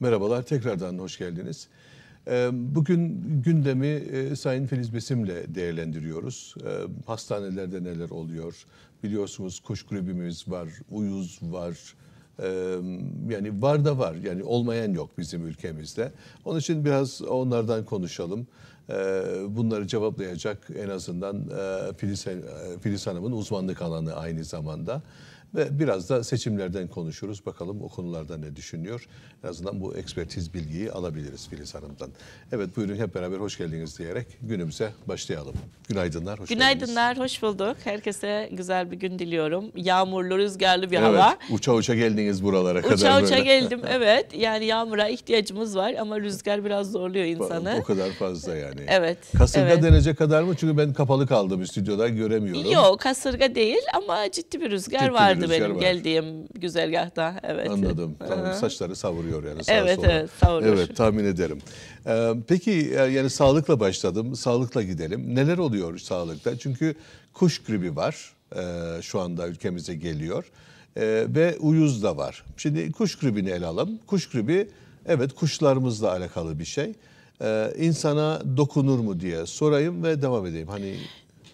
Merhabalar, tekrardan hoş geldiniz. Ee, bugün gündemi e, Sayın Filiz Besim'le değerlendiriyoruz. Ee, hastanelerde neler oluyor? Biliyorsunuz kuş gribimiz var, uyuz var. Ee, yani var da var. Yani olmayan yok bizim ülkemizde. Onun için biraz onlardan konuşalım. Bunları cevaplayacak en azından e, Filiz, e, Filiz Hanım'ın uzmanlık alanı aynı zamanda. Ve biraz da seçimlerden konuşuruz. Bakalım o konularda ne düşünüyor. En azından bu ekspertiz bilgiyi alabiliriz Filiz Hanım'dan. Evet buyurun hep beraber hoş geldiniz diyerek günümüze başlayalım. Günaydınlar, hoş Günaydınlar, geldiniz. hoş bulduk. Herkese güzel bir gün diliyorum. Yağmurlu, rüzgarlı bir evet, hava. Uça uça geldiniz buralara kadar. Uça uça böyle. geldim, evet. Yani yağmura ihtiyacımız var ama rüzgar biraz zorluyor insanı. O kadar fazla yani. Evet. Kasırga evet. derece kadar mı? Çünkü ben kapalı kaldım stüdyoda göremiyorum. Yok, kasırga değil ama ciddi bir rüzgar ciddi vardı vardı benim var. geldiğim güzergahta. Evet. Anladım. Tamam. Saçları savuruyor yani sağa evet, sola. Evet savuruyor. Evet tahmin ederim. Ee, peki e, yani sağlıkla başladım. Sağlıkla gidelim. Neler oluyor sağlıkta? Çünkü kuş gribi var. Ee, şu anda ülkemize geliyor. Ee, ve uyuz da var. Şimdi kuş gribini ele alalım. Kuş gribi evet kuşlarımızla alakalı bir şey. Ee, insana dokunur mu diye sorayım ve devam edeyim. Hani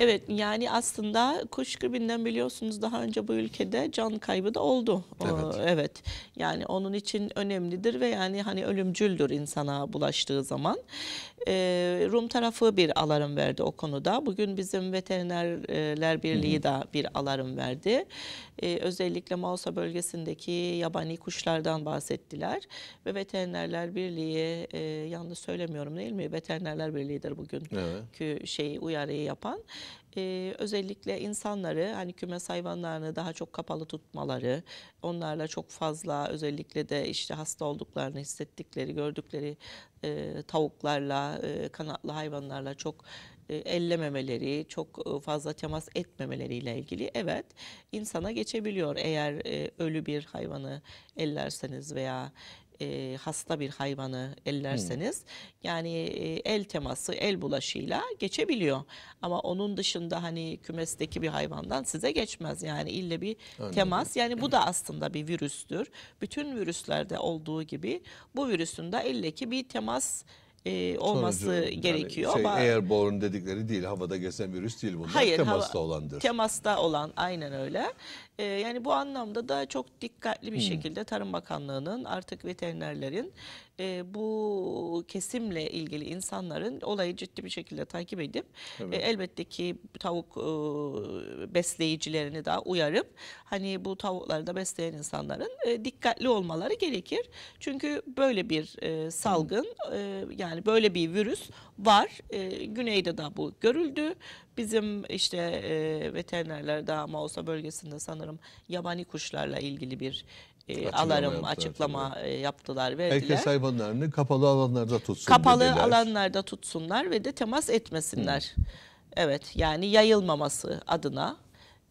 Evet yani aslında kuş gribinden biliyorsunuz daha önce bu ülkede can kaybı da oldu. Evet. evet. Yani onun için önemlidir ve yani hani ölümcüldür insana bulaştığı zaman. E, Rum tarafı bir alarm verdi o konuda. Bugün bizim Veterinerler Birliği de bir alarm verdi. E, özellikle Mausa bölgesindeki yabani kuşlardan bahsettiler. Ve Veterinerler Birliği, e, yanlış söylemiyorum değil mi? Veterinerler Birliği'dir bugün evet. şey uyarıyı yapan e, özellikle insanları hani kümes hayvanlarını daha çok kapalı tutmaları, onlarla çok fazla özellikle de işte hasta olduklarını hissettikleri, gördükleri e, tavuklarla, e, kanatlı hayvanlarla çok ellememeleri, çok fazla temas etmemeleriyle ilgili evet insana geçebiliyor. Eğer ölü bir hayvanı ellerseniz veya e, hasta bir hayvanı ellerseniz hmm. yani e, el teması el bulaşıyla geçebiliyor. Ama onun dışında hani kümesteki bir hayvandan size geçmez. Yani ille bir Anladım. temas. Yani bu da aslında bir virüstür. Bütün virüslerde olduğu gibi bu virüsün de illeki bir temas e, olması Sonucu, gerekiyor. Yani şey, airborne dedikleri değil, havada gezen virüs değil bunlar. Hayır, temasta hava, olandır. Temasta olan aynen öyle. E, yani bu anlamda da çok dikkatli bir hmm. şekilde Tarım Bakanlığı'nın artık veterinerlerin e, bu kesimle ilgili insanların olayı ciddi bir şekilde takip edip evet. e, elbette ki tavuk e, besleyicilerini de uyarıp hani bu tavukları da besleyen insanların e, dikkatli olmaları gerekir. Çünkü böyle bir e, salgın hmm. e, yani yani böyle bir virüs var. E, güneyde de bu görüldü. Bizim işte e, veterinerler daha olsa bölgesinde sanırım yabani kuşlarla ilgili bir e, alarım yaptılar, açıklama e, yaptılar verdiler. Herkes hayvanlarını kapalı alanlarda tutsun Kapalı dediler. alanlarda tutsunlar ve de temas etmesinler. Hı. Evet yani yayılmaması adına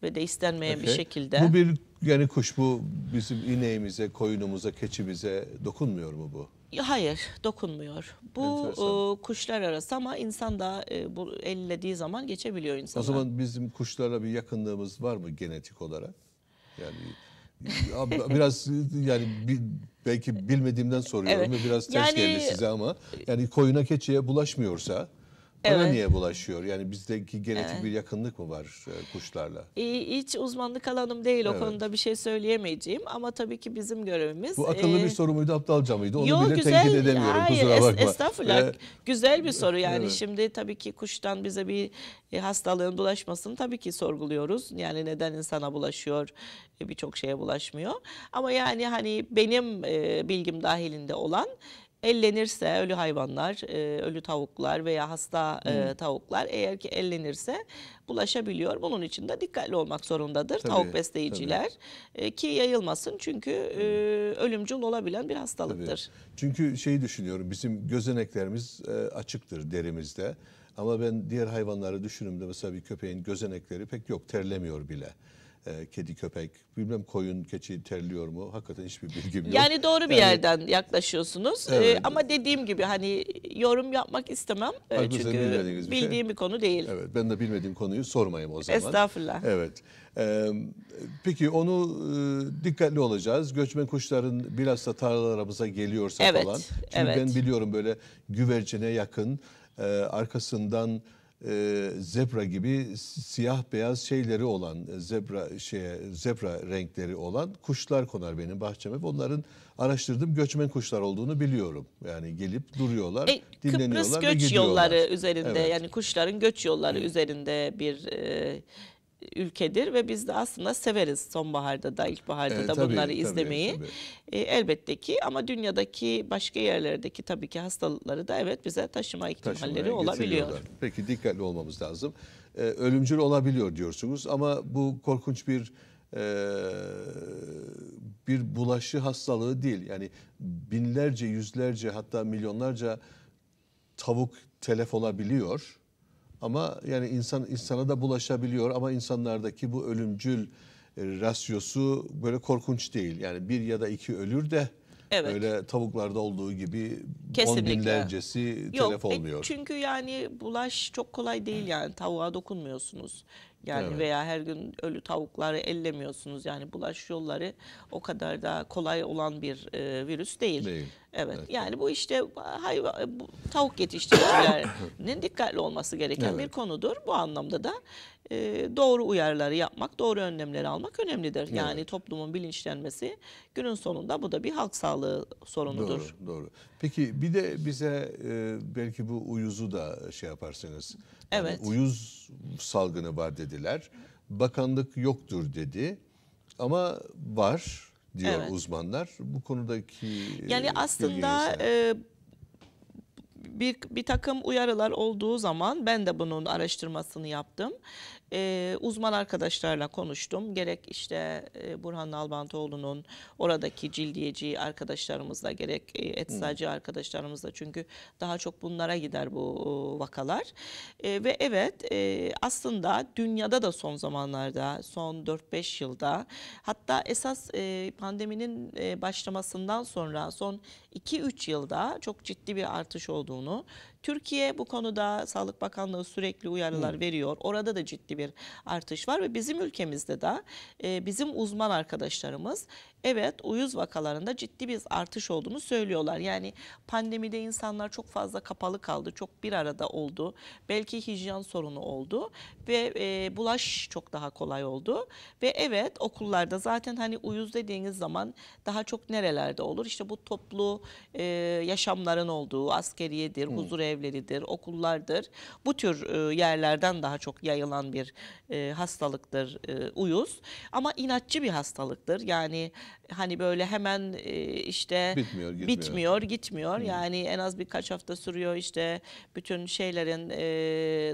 ve de istenmeyen okay. bir şekilde. Bu bir yani kuş bu bizim ineğimize, koyunumuza, keçimize dokunmuyor mu bu? Hayır, dokunmuyor. Bu e, kuşlar arası ama insan da e, bu ellediği zaman geçebiliyor insanlar. O zaman bizim kuşlarla bir yakınlığımız var mı genetik olarak? Yani biraz yani bir, belki bilmediğimden soruyorum yani, ve biraz ters yani, geldi size ama yani koyuna keçiye bulaşmıyorsa bana niye bulaşıyor? Yani bizdeki genetik evet. bir yakınlık mı var e, kuşlarla? Hiç uzmanlık alanım değil evet. o konuda bir şey söyleyemeyeceğim ama tabii ki bizim görevimiz. Bu akıllı ee, bir e, soru muydu aptalca mıydı? Onu yo, bile güzel, tenkit edemiyorum hayır, kusura bakma. estağfurullah ee, güzel bir soru yani evet. şimdi tabii ki kuştan bize bir e, hastalığın bulaşmasını tabii ki sorguluyoruz. Yani neden insana bulaşıyor birçok şeye bulaşmıyor ama yani hani benim bilgim dahilinde olan ellenirse ölü hayvanlar, e, ölü tavuklar veya hasta e, hmm. tavuklar eğer ki ellenirse bulaşabiliyor. Bunun için de dikkatli olmak zorundadır tabii, tavuk besleyiciler tabii. E, ki yayılmasın çünkü e, hmm. ölümcül olabilen bir hastalıktır. Tabii. Çünkü şeyi düşünüyorum bizim gözeneklerimiz e, açıktır derimizde ama ben diğer hayvanları düşünümde mesela bir köpeğin gözenekleri pek yok terlemiyor bile e, kedi köpek bilmem koyun keçi terliyor mu hakikaten hiçbir bilgim yok. Yani doğru bir yani, yerden yaklaşıyorsunuz e, evet. e, ama dediğim gibi hani yorum yapmak istemem e, çünkü bilmediğiniz bir şey. bildiğim şey. bir konu değil. Evet ben de bilmediğim konuyu sormayayım o zaman. Estağfurullah. Evet. E, peki onu e, dikkatli olacağız. Göçmen kuşların biraz da tarlalarımıza geliyorsa evet, falan. Çünkü evet. ben biliyorum böyle güvercine yakın arkasından e, zebra gibi siyah beyaz şeyleri olan e, zebra şeye zebra renkleri olan kuşlar konar benim bahçeme. Onların araştırdım göçmen kuşlar olduğunu biliyorum. Yani gelip duruyorlar, e, dinleniyorlar Kıbrıs göç ve gidiyorlar. yolları üzerinde evet. yani kuşların göç yolları evet. üzerinde bir e, ülkedir ve biz de aslında severiz sonbaharda da ilkbaharda e, da tabii, bunları tabii, izlemeyi. Tabii. E, elbette ki ama dünyadaki başka yerlerdeki tabii ki hastalıkları da evet bize taşıma ihtimalleri olabiliyor. Peki dikkatli olmamız lazım. E, ölümcül olabiliyor diyorsunuz ama bu korkunç bir ee, bir bulaşı hastalığı değil. Yani binlerce, yüzlerce hatta milyonlarca tavuk telef olabiliyor. Ama yani insan insana da bulaşabiliyor ama insanlardaki bu ölümcül e, rasyosu böyle korkunç değil. Yani bir ya da iki ölür de Evet. Öyle tavuklarda olduğu gibi Kesinlikle. on binlercesi Yok, olmuyor. E, çünkü yani bulaş çok kolay değil yani tavuğa dokunmuyorsunuz. Yani evet. veya her gün ölü tavukları ellemiyorsunuz. Yani bulaş yolları o kadar da kolay olan bir e, virüs değil. değil. Evet. evet. Yani bu işte hayvan bu, tavuk yetiştiricilerinin dikkatli olması gereken evet. bir konudur. Bu anlamda da e, doğru uyarıları yapmak, doğru önlemleri almak önemlidir. Yani toplumun bilinçlenmesi günün sonunda bu da bir halk sağlığı sorunudur. Doğru. doğru. Peki bir de bize e, belki bu uyuzu da şey yaparsınız. Hani evet. Yani uyuz salgını var dediler. Bakanlık yoktur dedi. Ama var diyor evet. uzmanlar. Bu konudaki Yani e, aslında e, bir, bir takım uyarılar olduğu zaman ben de bunun araştırmasını yaptım e, uzman arkadaşlarla konuştum. Gerek işte e, Burhan Albantoğlu'nun oradaki cildiyeci arkadaşlarımızla gerek e, eczacı hmm. arkadaşlarımızla çünkü daha çok bunlara gider bu vakalar. E, ve evet e, aslında dünyada da son zamanlarda son 4-5 yılda hatta esas e, pandeminin e, başlamasından sonra son 2-3 yılda çok ciddi bir artış olduğunu Türkiye bu konuda Sağlık Bakanlığı sürekli uyarılar Hı. veriyor. Orada da ciddi bir artış var ve bizim ülkemizde de e, bizim uzman arkadaşlarımız evet uyuz vakalarında ciddi bir artış olduğunu söylüyorlar. Yani pandemide insanlar çok fazla kapalı kaldı, çok bir arada oldu. Belki hijyen sorunu oldu ve e, bulaş çok daha kolay oldu. Ve evet okullarda zaten hani uyuz dediğiniz zaman daha çok nerelerde olur? İşte bu toplu e, yaşamların olduğu askeriyedir, hmm. huzur evleridir, okullardır. Bu tür e, yerlerden daha çok yayılan bir e, hastalıktır e, uyuz. Ama inatçı bir hastalıktır. Yani hani böyle hemen e, işte bitmiyor, gitmiyor. bitmiyor, gitmiyor. Hı. Hmm. Yani en az birkaç hafta sürüyor işte bütün şeylerin e,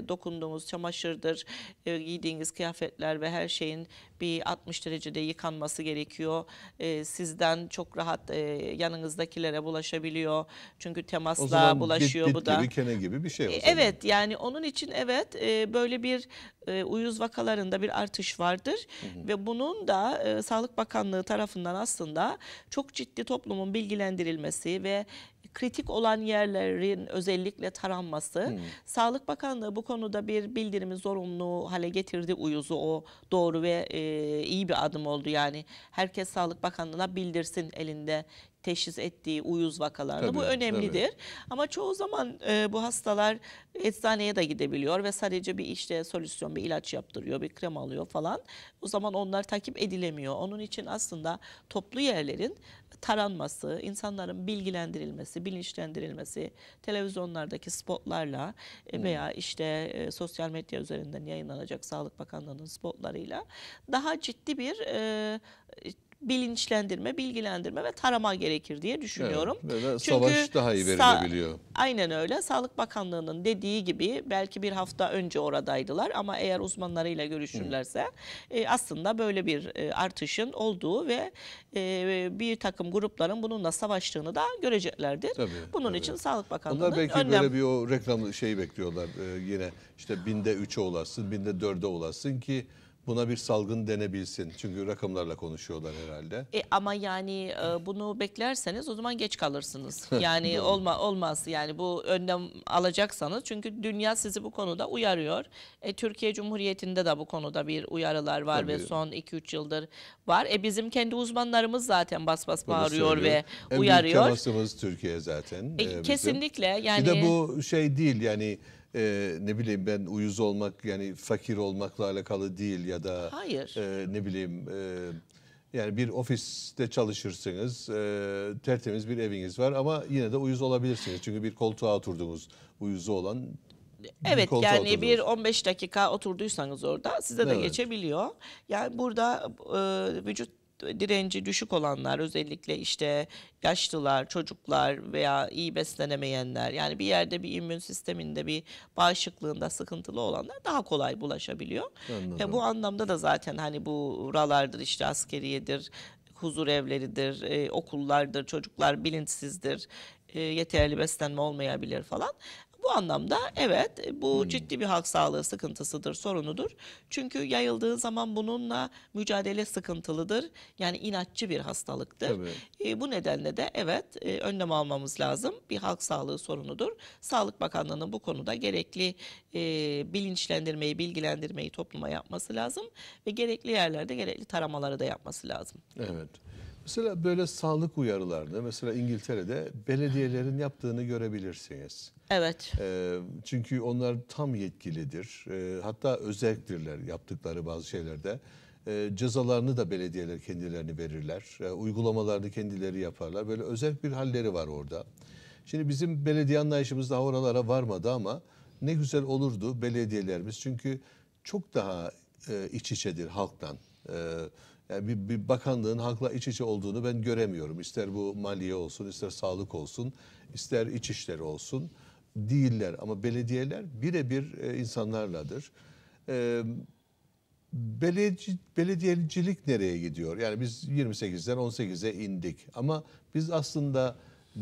dokunduğumuz çamaşırdır, e, giydiğiniz kıyafetler ve her şeyin bir 60 derecede yıkanması gerekiyor. E, sizden çok rahat e, yanınızdakilere bulaşabiliyor. Çünkü temasla o zaman bulaşıyor dit, dit bu da. Gibi, kene gibi bir şey. O e, zaman. Evet yani onun için evet e, böyle bir e, uyuz vakalarında bir artış vardır. Hı hı. Ve bunun da e, Sağlık Bakanlığı tarafından aslında çok ciddi toplumun bilgilendirilmesi ve kritik olan yerlerin özellikle taranması. Hmm. Sağlık Bakanlığı bu konuda bir bildirimi zorunlu hale getirdi uyuzu o doğru ve e, iyi bir adım oldu yani. Herkes Sağlık Bakanlığı'na bildirsin elinde teşhis ettiği uyuz vakalarda tabii, bu önemlidir. Tabii. Ama çoğu zaman e, bu hastalar eczaneye da gidebiliyor ve sadece bir işte solüsyon bir ilaç yaptırıyor, bir krem alıyor falan. O zaman onlar takip edilemiyor. Onun için aslında toplu yerlerin taranması, insanların bilgilendirilmesi, bilinçlendirilmesi, televizyonlardaki spotlarla e, hmm. veya işte e, sosyal medya üzerinden yayınlanacak Sağlık Bakanlığı'nın spotlarıyla daha ciddi bir e, bilinçlendirme, bilgilendirme ve tarama gerekir diye düşünüyorum. Evet, Çünkü savaş daha iyi verilebiliyor. Aynen öyle. Sağlık Bakanlığı'nın dediği gibi belki bir hafta önce oradaydılar ama eğer uzmanlarıyla görüşürlerse e, aslında böyle bir e, artışın olduğu ve e, bir takım grupların bununla savaştığını da göreceklerdir. Tabii, Bunun tabii. için Sağlık Bakanlığı'nın Onlar belki önlem... böyle bir o reklam şeyi bekliyorlar. Ee, yine işte binde üçe olasın, binde dörde olasın ki buna bir salgın denebilsin. Çünkü rakamlarla konuşuyorlar herhalde. E, ama yani e, bunu beklerseniz o zaman geç kalırsınız. Yani olma olmaz yani bu önlem alacaksanız çünkü dünya sizi bu konuda uyarıyor. E, Türkiye Cumhuriyeti'nde de bu konuda bir uyarılar var Tabii. ve son 2-3 yıldır var. E bizim kendi uzmanlarımız zaten bas bas bunu bağırıyor söylüyor. ve en uyarıyor. En büyük Türkiye zaten. E, e kesinlikle yani. Bir de bu şey değil yani e, ne bileyim ben uyuz olmak yani fakir olmakla alakalı değil ya da Hayır. E, ne bileyim e, yani bir ofiste çalışırsınız, e, tertemiz bir eviniz var ama yine de uyuz olabilirsiniz. Çünkü bir koltuğa oturdunuz, uyuzu olan Evet bir yani oturdunuz. bir 15 dakika oturduysanız orada size de evet. geçebiliyor. Yani burada e, vücut direnci düşük olanlar özellikle işte yaşlılar, çocuklar veya iyi beslenemeyenler yani bir yerde bir immün sisteminde bir bağışıklığında sıkıntılı olanlar daha kolay bulaşabiliyor. E, bu anlamda da zaten hani bu buralardır işte askeriyedir, huzur evleridir, e, okullardır, çocuklar bilinçsizdir, e, yeterli beslenme olmayabilir falan. Bu anlamda evet e, bu hmm. ciddi bir halk sağlığı sıkıntısıdır, sorunudur. Çünkü yayıldığı zaman bununla mücadele sıkıntılıdır. Yani inatçı bir hastalıktır. E, bu nedenle de evet e, önlem almamız lazım. Bir halk sağlığı sorunudur. Sağlık Bakanlığı'nın bu konuda gerekli e, bilinçlendirmeyi, bilgilendirmeyi topluma yapması lazım. Ve gerekli yerlerde gerekli taramaları da yapması lazım. Evet. Mesela böyle sağlık uyarılarını mesela İngiltere'de belediyelerin yaptığını görebilirsiniz. Evet. E, çünkü onlar tam yetkilidir. E, hatta özeldirler yaptıkları bazı şeylerde. E, cezalarını da belediyeler kendilerini verirler. E, uygulamalarını kendileri yaparlar. Böyle özel bir halleri var orada. Şimdi bizim belediye anlayışımız daha oralara varmadı ama ne güzel olurdu belediyelerimiz. Çünkü çok daha e, iç içedir halktan. Evet yani bir, bir bakanlığın halkla iç içe olduğunu ben göremiyorum. İster bu maliye olsun, ister sağlık olsun, ister içişleri olsun değiller. Ama belediyeler birebir e, insanlarladır. E, belediye, belediyecilik nereye gidiyor? Yani biz 28'den 18'e indik ama biz aslında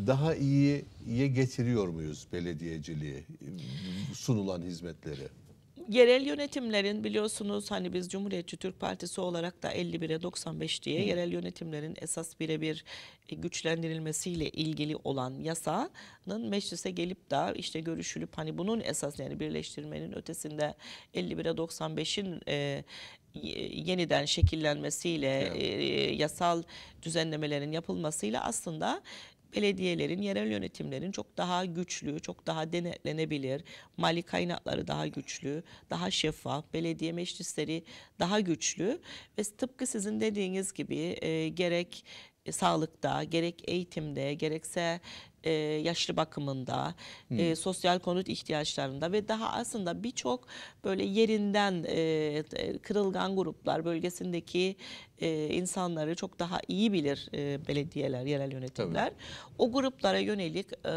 daha iyiye getiriyor muyuz belediyeciliği e, sunulan hizmetleri? yerel yönetimlerin biliyorsunuz hani biz Cumhuriyetçi Türk Partisi olarak da 51'e 95 diye Hı. yerel yönetimlerin esas birebir e, güçlendirilmesiyle ilgili olan yasanın meclise gelip da işte görüşülüp hani bunun esas yani birleştirmenin ötesinde 51'e 95'in e, yeniden şekillenmesiyle, evet. e, yasal düzenlemelerin yapılmasıyla aslında belediyelerin, yerel yönetimlerin çok daha güçlü, çok daha denetlenebilir, mali kaynakları daha güçlü, daha şeffaf, belediye meclisleri daha güçlü ve tıpkı sizin dediğiniz gibi e, gerek e, sağlıkta, gerek eğitimde, gerekse e, yaşlı bakımında, hmm. e, sosyal konut ihtiyaçlarında ve daha aslında birçok böyle yerinden e, e, kırılgan gruplar bölgesindeki e, insanları çok daha iyi bilir e, belediyeler, yerel yönetimler. Tabii. O gruplara yönelik e,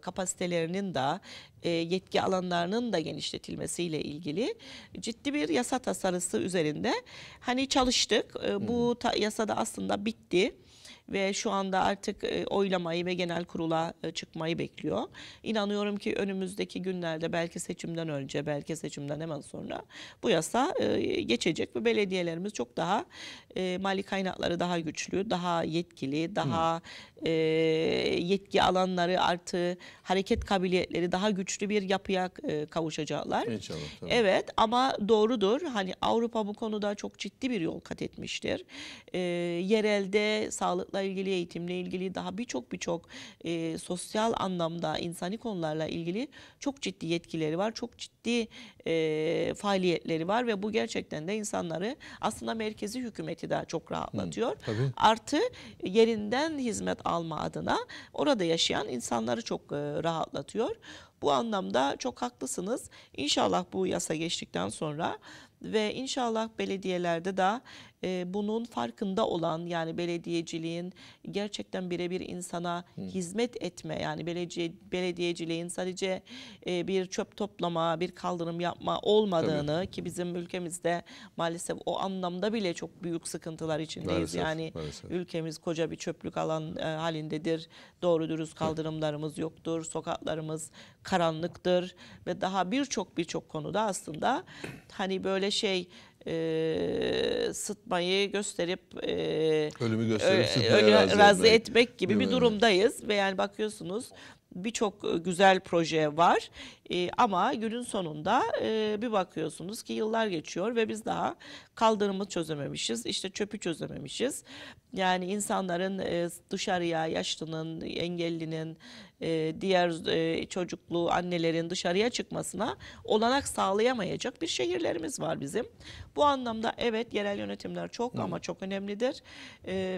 kapasitelerinin de e, yetki alanlarının da genişletilmesiyle ilgili ciddi bir yasa tasarısı üzerinde hani çalıştık. E, bu hmm. ta, yasada aslında bitti ve şu anda artık e, oylamayı ve genel kurula e, çıkmayı bekliyor. İnanıyorum ki önümüzdeki günlerde belki seçimden önce belki seçimden hemen sonra bu yasa e, geçecek ve belediyelerimiz çok daha mali kaynakları daha güçlü, daha yetkili, daha hmm. yetki alanları artı hareket kabiliyetleri daha güçlü bir yapıya kavuşacaklar. İnşallah. Tabii. Evet ama doğrudur. Hani Avrupa bu konuda çok ciddi bir yol kat etmiştir. Yerelde sağlıkla sanatla ilgili, eğitimle ilgili daha birçok birçok e, sosyal anlamda insani konularla ilgili çok ciddi yetkileri var. Çok ciddi e, faaliyetleri var ve bu gerçekten de insanları aslında merkezi hükümeti de çok rahatlatıyor. Hı, tabii. Artı yerinden hizmet alma adına orada yaşayan insanları çok e, rahatlatıyor. Bu anlamda çok haklısınız. İnşallah bu yasa geçtikten sonra ve inşallah belediyelerde de e, bunun farkında olan yani belediyeciliğin gerçekten birebir insana Hı. hizmet etme yani belediye belediyeciliğin sadece e, bir çöp toplama, bir kaldırım yapma olmadığını Tabii. ki bizim ülkemizde maalesef o anlamda bile çok büyük sıkıntılar içindeyiz. Maalesef, yani maalesef. ülkemiz koca bir çöplük alan e, halindedir. Doğru dürüst kaldırımlarımız Hı. yoktur. Sokaklarımız karanlıktır ve daha birçok birçok konuda aslında hani böyle şey e, sıtmayı gösterip e, ölümü e, gösterip sıtmayı razı, razı etmek, etmek gibi bir durumdayız ve yani bakıyorsunuz birçok e, güzel proje var e, ama günün sonunda e, bir bakıyorsunuz ki yıllar geçiyor ve biz daha kaldırımı çözememişiz işte çöpü çözememişiz yani insanların e, dışarıya yaşlının, engellinin, e, diğer e, çocuklu annelerin dışarıya çıkmasına olanak sağlayamayacak bir şehirlerimiz var bizim. Bu anlamda evet yerel yönetimler çok ama çok önemlidir.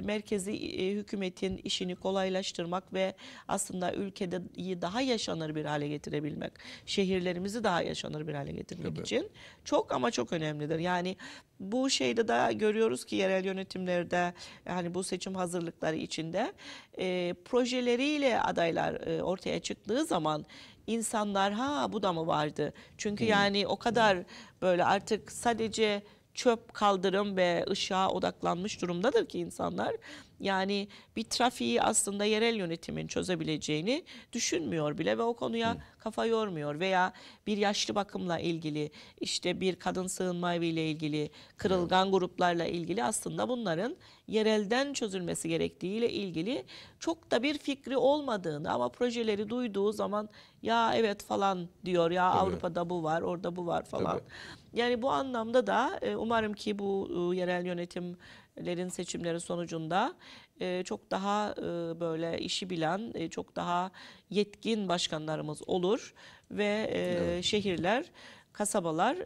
merkezi hükümetin işini kolaylaştırmak ve aslında ülkede daha yaşanır bir hale getirebilmek, şehirlerimizi daha yaşanır bir hale getirmek evet. için çok ama çok önemlidir. Yani bu şeyde de görüyoruz ki yerel yönetimlerde hani bu seçim hazırlıkları içinde e, projeleriyle adaylar e, ortaya çıktığı zaman insanlar ha bu da mı vardı? Çünkü hmm. yani o kadar böyle artık sadece çöp kaldırım ve ışığa odaklanmış durumdadır ki insanlar. Yani bir trafiği aslında yerel yönetimin çözebileceğini düşünmüyor bile ve o konuya Hı. kafa yormuyor. Veya bir yaşlı bakımla ilgili işte bir kadın sığınma ile ilgili kırılgan Hı. gruplarla ilgili aslında bunların yerelden çözülmesi gerektiğiyle ilgili çok da bir fikri olmadığını ama projeleri duyduğu zaman ya evet falan diyor ya Tabii. Avrupa'da bu var orada bu var falan. Tabii. Yani bu anlamda da e, umarım ki bu e, yerel yönetimlerin seçimleri sonucunda e, çok daha böyle işi bilen, çok daha yetkin başkanlarımız olur ve evet. şehirler, kasabalar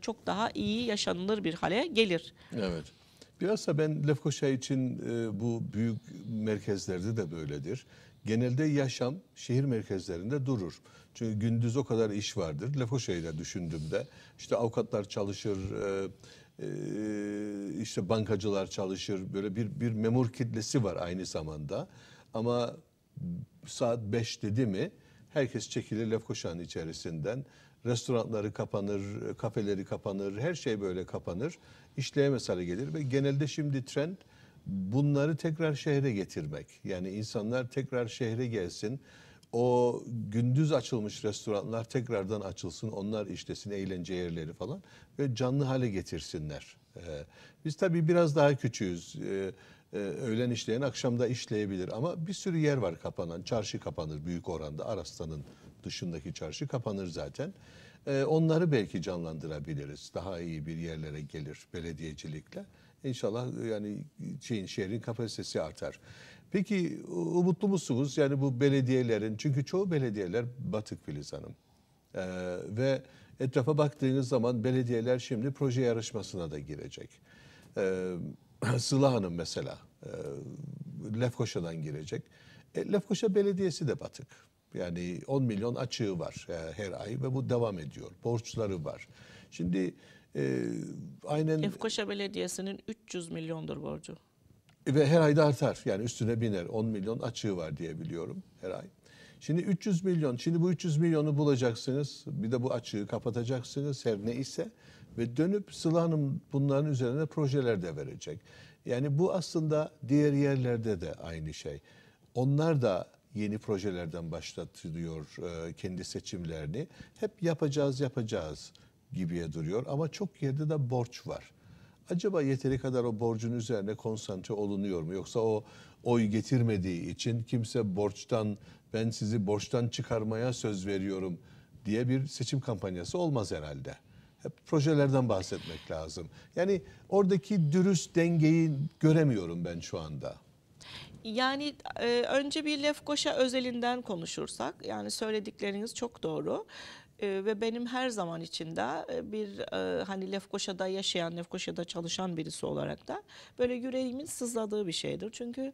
çok daha iyi yaşanılır bir hale gelir. Evet. Biraz da ben Lefkoşa için bu büyük merkezlerde de böyledir. Genelde yaşam şehir merkezlerinde durur. Çünkü gündüz o kadar iş vardır. Lafo şeyler düşündüğümde işte avukatlar çalışır, e, e, işte bankacılar çalışır. Böyle bir, bir memur kitlesi var aynı zamanda. Ama saat 5 dedi mi herkes çekilir Lefkoşa'nın içerisinden. Restoranları kapanır, kafeleri kapanır, her şey böyle kapanır. İşleyemez hale gelir ve genelde şimdi trend bunları tekrar şehre getirmek. Yani insanlar tekrar şehre gelsin o gündüz açılmış restoranlar tekrardan açılsın. Onlar işlesin eğlence yerleri falan ve canlı hale getirsinler. Ee, biz tabii biraz daha küçüğüz. Ee, e, öğlen işleyen akşamda işleyebilir ama bir sürü yer var kapanan. Çarşı kapanır büyük oranda. Arastan'ın dışındaki çarşı kapanır zaten. Ee, onları belki canlandırabiliriz. Daha iyi bir yerlere gelir belediyecilikle. İnşallah yani şeyin şehrin kapasitesi artar. Peki umutlu musunuz? Yani bu belediyelerin, çünkü çoğu belediyeler batık Filiz Hanım. Ee, ve etrafa baktığınız zaman belediyeler şimdi proje yarışmasına da girecek. Ee, Sıla Hanım mesela e, Lefkoşa'dan girecek. E, Lefkoşa Belediyesi de batık. Yani 10 milyon açığı var e, her ay ve bu devam ediyor. Borçları var. Şimdi e, aynen... Lefkoşa Belediyesi'nin 300 milyondur borcu ve her ayda artar. Yani üstüne biner. 10 milyon açığı var diye biliyorum her ay. Şimdi 300 milyon. Şimdi bu 300 milyonu bulacaksınız. Bir de bu açığı kapatacaksınız her ne ise. Ve dönüp Sıla Hanım bunların üzerine projeler de verecek. Yani bu aslında diğer yerlerde de aynı şey. Onlar da yeni projelerden başlatıyor e, kendi seçimlerini. Hep yapacağız yapacağız gibiye duruyor ama çok yerde de borç var acaba yeteri kadar o borcun üzerine konsantre olunuyor mu? Yoksa o oy getirmediği için kimse borçtan ben sizi borçtan çıkarmaya söz veriyorum diye bir seçim kampanyası olmaz herhalde. Hep projelerden bahsetmek lazım. Yani oradaki dürüst dengeyi göremiyorum ben şu anda. Yani e, önce bir Lefkoşa özelinden konuşursak, yani söyledikleriniz çok doğru. E, ve benim her zaman içinde e, bir e, hani Lefkoşa'da yaşayan, Lefkoşa'da çalışan birisi olarak da böyle yüreğimin sızladığı bir şeydir. Çünkü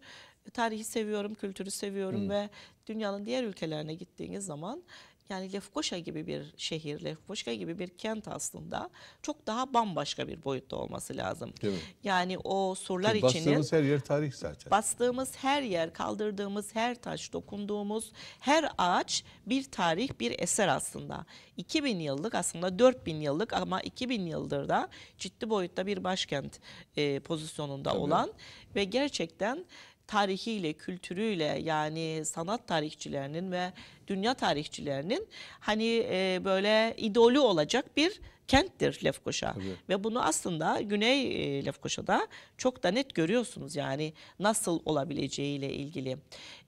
tarihi seviyorum, kültürü seviyorum hmm. ve dünyanın diğer ülkelerine gittiğiniz zaman yani Lefkoşa gibi bir şehir, Lefkoşa gibi bir kent aslında çok daha bambaşka bir boyutta olması lazım. Değil mi? Yani o surlar Ki bastığımız içinin... Bastığımız her yer tarih zaten. Bastığımız her yer, kaldırdığımız her taş, dokunduğumuz her ağaç bir tarih, bir eser aslında. 2000 yıllık aslında 4000 yıllık ama 2000 yıldır da ciddi boyutta bir başkent e, pozisyonunda Tabii. olan ve gerçekten tarihiyle, kültürüyle yani sanat tarihçilerinin ve dünya tarihçilerinin hani e, böyle idolü olacak bir kenttir Lefkoşa. Tabii. Ve bunu aslında Güney e, Lefkoşa'da çok da net görüyorsunuz yani nasıl olabileceğiyle ilgili.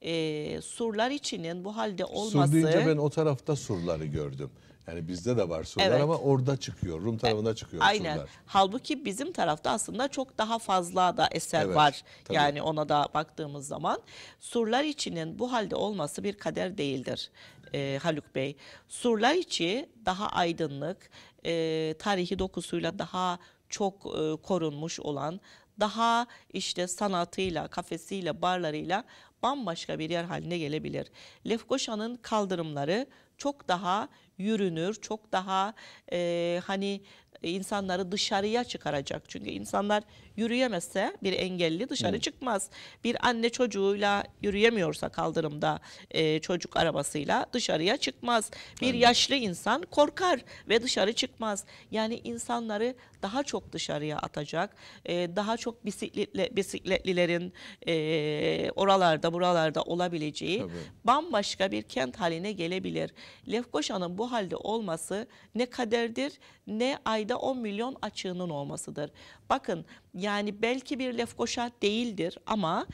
E, surlar içinin bu halde olması... Sur deyince ben o tarafta surları gördüm. Yani bizde de var sorular evet. ama orada çıkıyor. Rum tarafında çıkıyor Aynen. sorular. Halbuki bizim tarafta aslında çok daha fazla da eser evet, var. Tabii. Yani ona da baktığımız zaman. Surlar içinin bu halde olması bir kader değildir e, Haluk Bey. Surlar içi daha aydınlık, e, tarihi dokusuyla daha çok e, korunmuş olan, daha işte sanatıyla, kafesiyle, barlarıyla bambaşka bir yer haline gelebilir. Lefkoşa'nın kaldırımları çok daha yürünür. Çok daha e, hani insanları dışarıya çıkaracak. Çünkü insanlar yürüyemezse bir engelli dışarı hmm. çıkmaz. Bir anne çocuğuyla yürüyemiyorsa kaldırımda e, çocuk arabasıyla dışarıya çıkmaz. Bir Aynen. yaşlı insan korkar ve dışarı çıkmaz. Yani insanları daha çok dışarıya atacak, e, daha çok bisikletle, bisikletlilerin e, oralarda buralarda olabileceği Tabii. bambaşka bir kent haline gelebilir. Lefkoşa'nın bu halde olması ne kaderdir ne ayda 10 milyon açığının olmasıdır. Bakın yani belki bir Lefkoşa değildir ama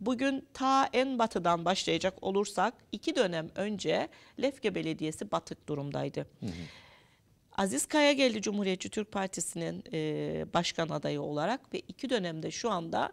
bugün ta en batıdan başlayacak olursak iki dönem önce Lefke Belediyesi batık durumdaydı. Hı hı. Aziz Kaya geldi Cumhuriyetçi Türk Partisi'nin e, başkan adayı olarak ve iki dönemde şu anda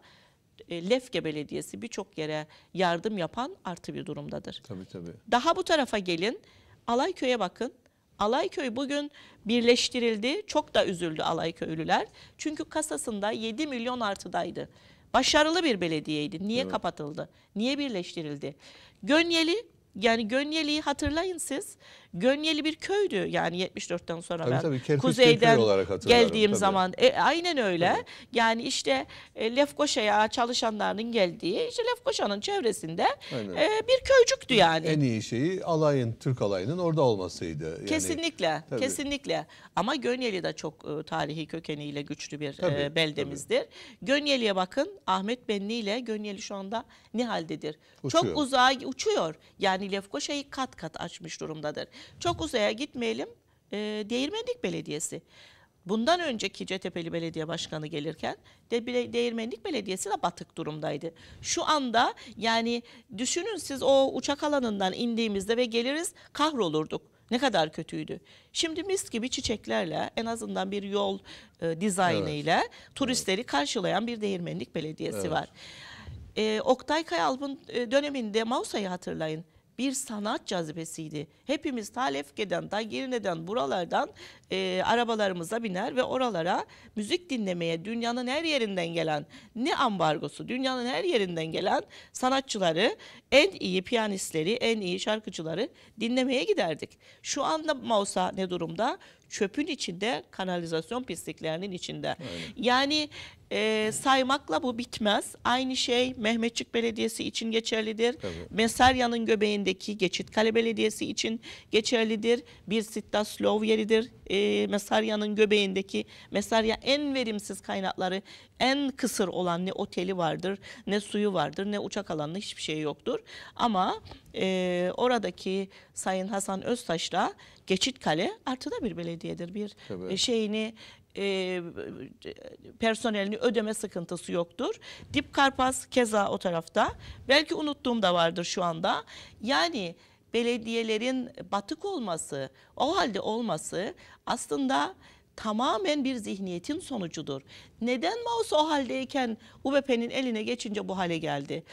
e, Lefke Belediyesi birçok yere yardım yapan artı bir durumdadır. Tabii tabii. Daha bu tarafa gelin. Alayköy'e bakın. Alayköy bugün birleştirildi. Çok da üzüldü Alayköylüler. Çünkü kasasında 7 milyon artıdaydı. Başarılı bir belediyeydi. Niye evet. kapatıldı? Niye birleştirildi? Gönyeli yani Gönyeli'yi hatırlayın siz. Gönyeli bir köydü yani 74'ten sonra tabii, ben tabii, kuzeyden geldiğim tabii. zaman e, aynen öyle. Tabii. Yani işte e, Lefkoşa'ya çalışanlarının geldiği işte Lefkoşa'nın çevresinde e, bir köycüktü yani. En iyi şeyi alayın Türk alayının orada olmasıydı. Yani, kesinlikle tabii. kesinlikle ama Gönyeli de çok e, tarihi kökeniyle güçlü bir e, tabii, e, beldemizdir. Tabii. Gönyeli'ye bakın Ahmet Benli ile Gönyeli şu anda ne haldedir? Uçuyor. Çok uzağa uçuyor yani Lefkoşa'yı kat kat açmış durumdadır. Çok uzaya gitmeyelim. E, Değirmenlik Belediyesi. Bundan önceki Cetepeli belediye başkanı gelirken de Değirmenlik Belediyesi de batık durumdaydı. Şu anda yani düşünün siz o uçak alanından indiğimizde ve geliriz kahrolurduk. Ne kadar kötüydü. Şimdi mis gibi çiçeklerle en azından bir yol e, dizaynıyla evet. turistleri evet. karşılayan bir değirmenlik belediyesi evet. var. E, Oktay Kayalp'ın e, döneminde Mausa'yı hatırlayın bir sanat cazibesiydi. Hepimiz Talefke'den, Tagerine'den, buralardan e, arabalarımıza biner ve oralara müzik dinlemeye dünyanın her yerinden gelen ne ambargosu, dünyanın her yerinden gelen sanatçıları, en iyi piyanistleri, en iyi şarkıcıları dinlemeye giderdik. Şu anda Mausa ne durumda? Çöpün içinde, kanalizasyon pisliklerinin içinde. Aynen. Yani e, saymakla bu bitmez. Aynı şey Mehmetçik Belediyesi için geçerlidir. Tabii. Mesarya'nın göbeğindeki Geçitkale Belediyesi için geçerlidir. Bir Sittas Lov yeridir. E, Mesarya'nın göbeğindeki Mesarya en verimsiz kaynakları en kısır olan ne oteli vardır ne suyu vardır ne uçak alanı hiçbir şey yoktur. Ama e, oradaki Sayın Hasan Öztaş'la Geçitkale artıda bir belediyedir. Bir Tabii. E, şeyini e, personelini ödeme sıkıntısı yoktur. Dip Karpas keza o tarafta. Belki unuttuğum da vardır şu anda. Yani belediyelerin batık olması, o halde olması aslında tamamen bir zihniyetin sonucudur. Neden Maus o haldeyken UBP'nin eline geçince bu hale geldi?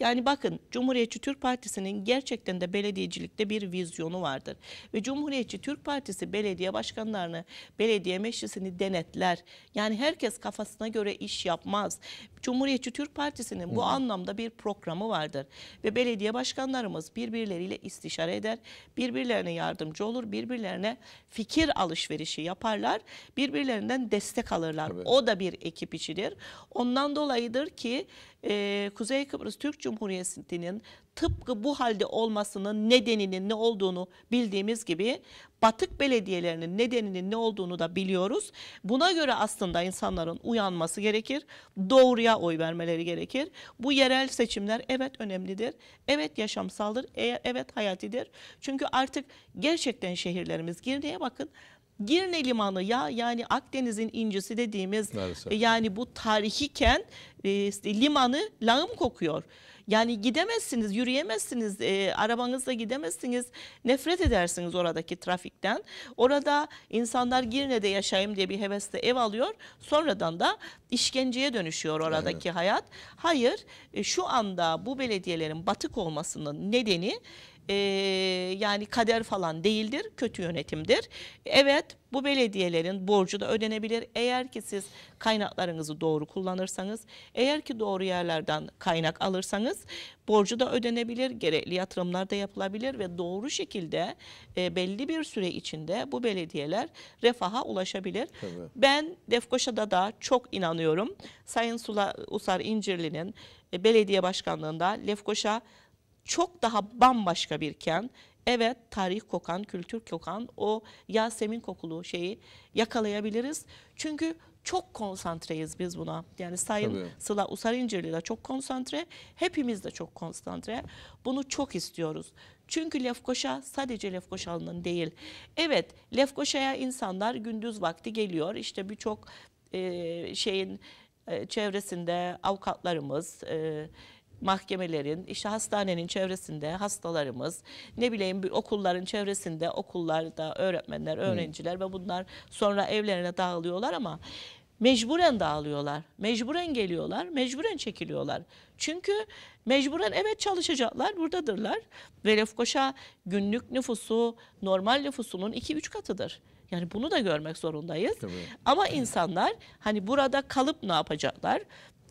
Yani bakın Cumhuriyetçi Türk Partisi'nin gerçekten de belediyecilikte bir vizyonu vardır. Ve Cumhuriyetçi Türk Partisi belediye başkanlarını, belediye meclisini denetler. Yani herkes kafasına göre iş yapmaz. Cumhuriyetçi Türk Partisi'nin bu anlamda bir programı vardır. Ve belediye başkanlarımız birbirleriyle istişare eder, birbirlerine yardımcı olur, birbirlerine fikir alışverişi yaparlar, birbirlerinden destek alırlar. Tabii. O da bir ekip içidir. Ondan dolayıdır ki e, Kuzey Kıbrıs Türk Cumhuriyeti'nin tıpkı bu halde olmasının nedeninin ne olduğunu bildiğimiz gibi batık belediyelerinin nedeninin ne olduğunu da biliyoruz. Buna göre aslında insanların uyanması gerekir. Doğruya oy vermeleri gerekir. Bu yerel seçimler evet önemlidir. Evet yaşamsaldır. Evet hayatidir. Çünkü artık gerçekten şehirlerimiz Girne'ye bakın. Girne Limanı ya yani Akdeniz'in incisi dediğimiz Maalesef. E, yani bu tarihiken e, limanı lağım kokuyor. Yani gidemezsiniz, yürüyemezsiniz, e, arabanızla gidemezsiniz. Nefret edersiniz oradaki trafikten. Orada insanlar girine de yaşayayım diye bir hevesle ev alıyor. Sonradan da işkenceye dönüşüyor oradaki Aynen. hayat. Hayır, e, şu anda bu belediyelerin batık olmasının nedeni e, yani kader falan değildir, kötü yönetimdir. Evet bu belediyelerin borcu da ödenebilir. Eğer ki siz kaynaklarınızı doğru kullanırsanız, eğer ki doğru yerlerden kaynak alırsanız borcu da ödenebilir, gerekli yatırımlar da yapılabilir ve doğru şekilde e, belli bir süre içinde bu belediyeler refaha ulaşabilir. Tabii. Ben Defkoşa'da da çok inanıyorum. Sayın Sula, Usar İncirli'nin e, belediye başkanlığında Lefkoşa çok daha bambaşka bir kent. Evet tarih kokan, kültür kokan o Yasemin kokulu şeyi yakalayabiliriz. Çünkü çok konsantreyiz biz buna. Yani Sayın Tabii. Sıla İncirli de çok konsantre. Hepimiz de çok konsantre. Bunu çok istiyoruz. Çünkü Lefkoşa sadece Lefkoşalı'nın değil. Evet Lefkoşa'ya insanlar gündüz vakti geliyor. İşte birçok e, şeyin e, çevresinde avukatlarımız, e, mahkemelerin, işte hastanenin çevresinde hastalarımız, ne bileyim okulların çevresinde okullarda öğretmenler, öğrenciler hmm. ve bunlar sonra evlerine dağılıyorlar ama mecburen dağılıyorlar. Mecburen geliyorlar, mecburen çekiliyorlar. Çünkü mecburen evet çalışacaklar, buradadırlar. Ve Lefkoşa günlük nüfusu normal nüfusunun 2-3 katıdır. Yani bunu da görmek zorundayız. Tabii. Ama insanlar hani burada kalıp ne yapacaklar?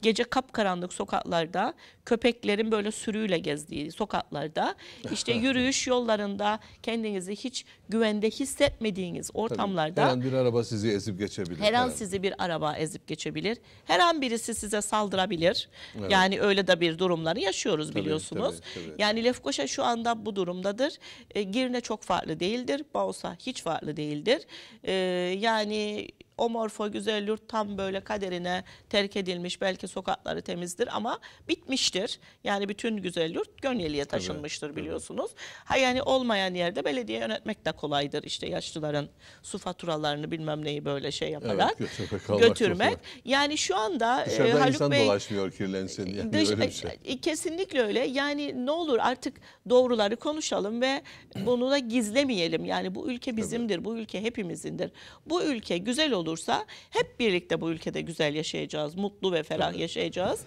gece kapkaranlık sokaklarda köpeklerin böyle sürüyle gezdiği sokaklarda işte yürüyüş yollarında kendinizi hiç güvende hissetmediğiniz ortamlarda Tabii, her an bir araba sizi ezip geçebilir. Her, an sizi bir araba ezip geçebilir. Her an birisi size saldırabilir. Evet. Yani öyle de bir durumları yaşıyoruz tabii, biliyorsunuz. Tabii, tabii. Yani Lefkoşa şu anda bu durumdadır. E, Girne çok farklı değildir. Bausa hiç farklı değildir. E, yani o morfo güzel yurt tam böyle kaderine terk edilmiş. Belki sokakları temizdir ama bitmiştir. Yani bütün güzel yurt Gönyeli'ye taşınmıştır Tabii. biliyorsunuz. Ha yani olmayan yerde belediye yönetmek de kolaydır. İşte yaşlıların su faturalarını bilmem neyi böyle şey yaparak evet, götürmek. götürmek. Yani şu anda e, Dışarıda Haluk insan Bey dolaşmıyor kirlensin yani e, dış, öyle bir şey. E, kesinlikle öyle. Yani ne olur artık doğruları konuşalım ve bunu da gizlemeyelim. Yani bu ülke bizimdir. Tabii. Bu ülke hepimizindir. Bu ülke güzel olur olursa hep birlikte bu ülkede güzel yaşayacağız. Mutlu ve ferah yaşayacağız.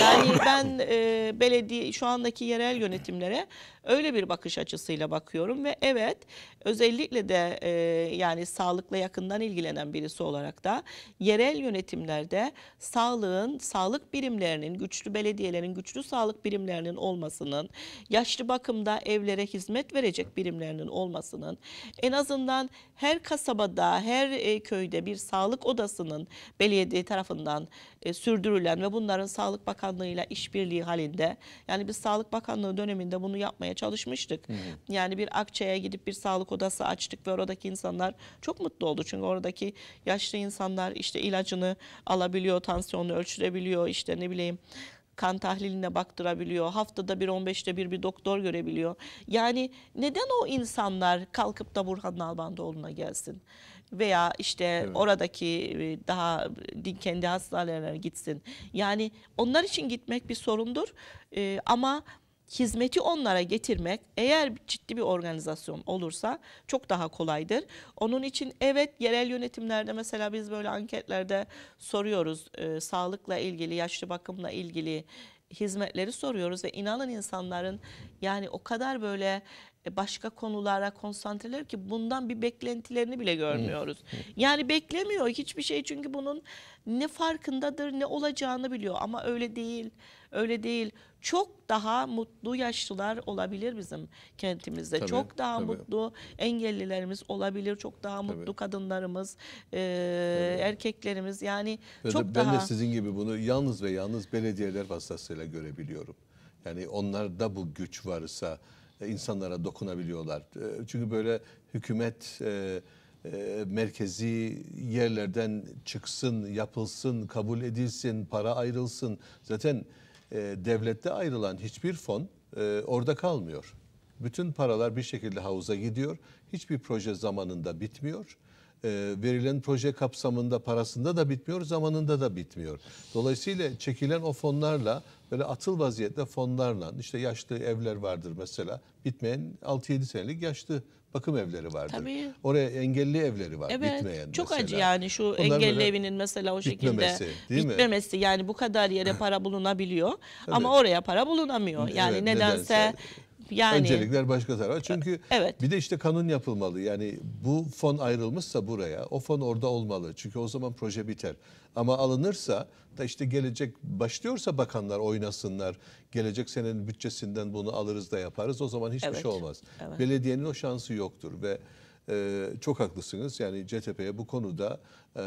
Yani ben e, belediye şu andaki yerel yönetimlere öyle bir bakış açısıyla bakıyorum ve evet özellikle de e, yani sağlıkla yakından ilgilenen birisi olarak da yerel yönetimlerde sağlığın, sağlık birimlerinin, güçlü belediyelerin, güçlü sağlık birimlerinin olmasının, yaşlı bakımda evlere hizmet verecek birimlerinin olmasının, en azından her kasabada, her e, köyde bir sağlık odasının belediye tarafından e, sürdürülen ve bunların Sağlık Bakanlığı ile işbirliği halinde yani biz Sağlık Bakanlığı döneminde bunu yapmaya çalışmıştık. Hı Yani bir Akçay'a gidip bir sağlık odası açtık ve oradaki insanlar çok mutlu oldu. Çünkü oradaki yaşlı insanlar işte ilacını alabiliyor, tansiyonu ölçülebiliyor, işte ne bileyim kan tahliline baktırabiliyor. Haftada bir 15'te bir bir doktor görebiliyor. Yani neden o insanlar kalkıp da Burhan Nalbandoğlu'na gelsin? veya işte evet. oradaki e, daha e, din kendi hastanelerine gitsin. Yani onlar için gitmek bir sorundur ee, ama hizmeti onlara getirmek eğer ciddi bir organizasyon olursa çok daha kolaydır. Onun için evet yerel yönetimlerde mesela biz böyle anketlerde soruyoruz e, sağlıkla ilgili, yaşlı bakımla ilgili hizmetleri soruyoruz ve inanın insanların yani o kadar böyle e, başka konulara konsantreler ki bundan bir beklentilerini bile görmüyoruz. Yani beklemiyor hiçbir şey çünkü bunun ne farkındadır ne olacağını biliyor ama öyle değil. Öyle değil. Çok daha mutlu yaşlılar olabilir bizim kentimizde. Tabii, çok daha tabii. mutlu engellilerimiz olabilir. Çok daha tabii. mutlu kadınlarımız, e, erkeklerimiz yani ve çok de, daha. Ben de sizin gibi bunu yalnız ve yalnız belediyeler vasıtasıyla görebiliyorum. Yani onlarda bu güç varsa e, insanlara dokunabiliyorlar. E, çünkü böyle hükümet e, merkezi yerlerden çıksın, yapılsın, kabul edilsin, para ayrılsın. Zaten devlette ayrılan hiçbir fon orada kalmıyor. Bütün paralar bir şekilde havuza gidiyor. Hiçbir proje zamanında bitmiyor. E, verilen proje kapsamında parasında da bitmiyor, zamanında da bitmiyor. Dolayısıyla çekilen o fonlarla böyle atıl vaziyette fonlarla işte yaşlı evler vardır mesela. Bitmeyen 6-7 senelik yaşlı bakım evleri vardır. Tabii. Oraya engelli evleri var evet, bitmeyen Çok mesela. acı yani şu Onlar engelli evinin mesela o bitmemesi, şekilde değil bitmemesi mi? yani bu kadar yere para bulunabiliyor ama oraya para bulunamıyor. Yani evet, nedense, nedense yani, Öncelikler başka tarafa. Çünkü evet. bir de işte kanun yapılmalı. Yani bu fon ayrılmışsa buraya, o fon orada olmalı. Çünkü o zaman proje biter. Ama alınırsa da işte gelecek başlıyorsa bakanlar oynasınlar. Gelecek senenin bütçesinden bunu alırız da yaparız. O zaman hiçbir şey evet. şey olmaz. Evet. Belediyenin o şansı yoktur ve e, çok haklısınız. Yani CTP'ye bu konuda e,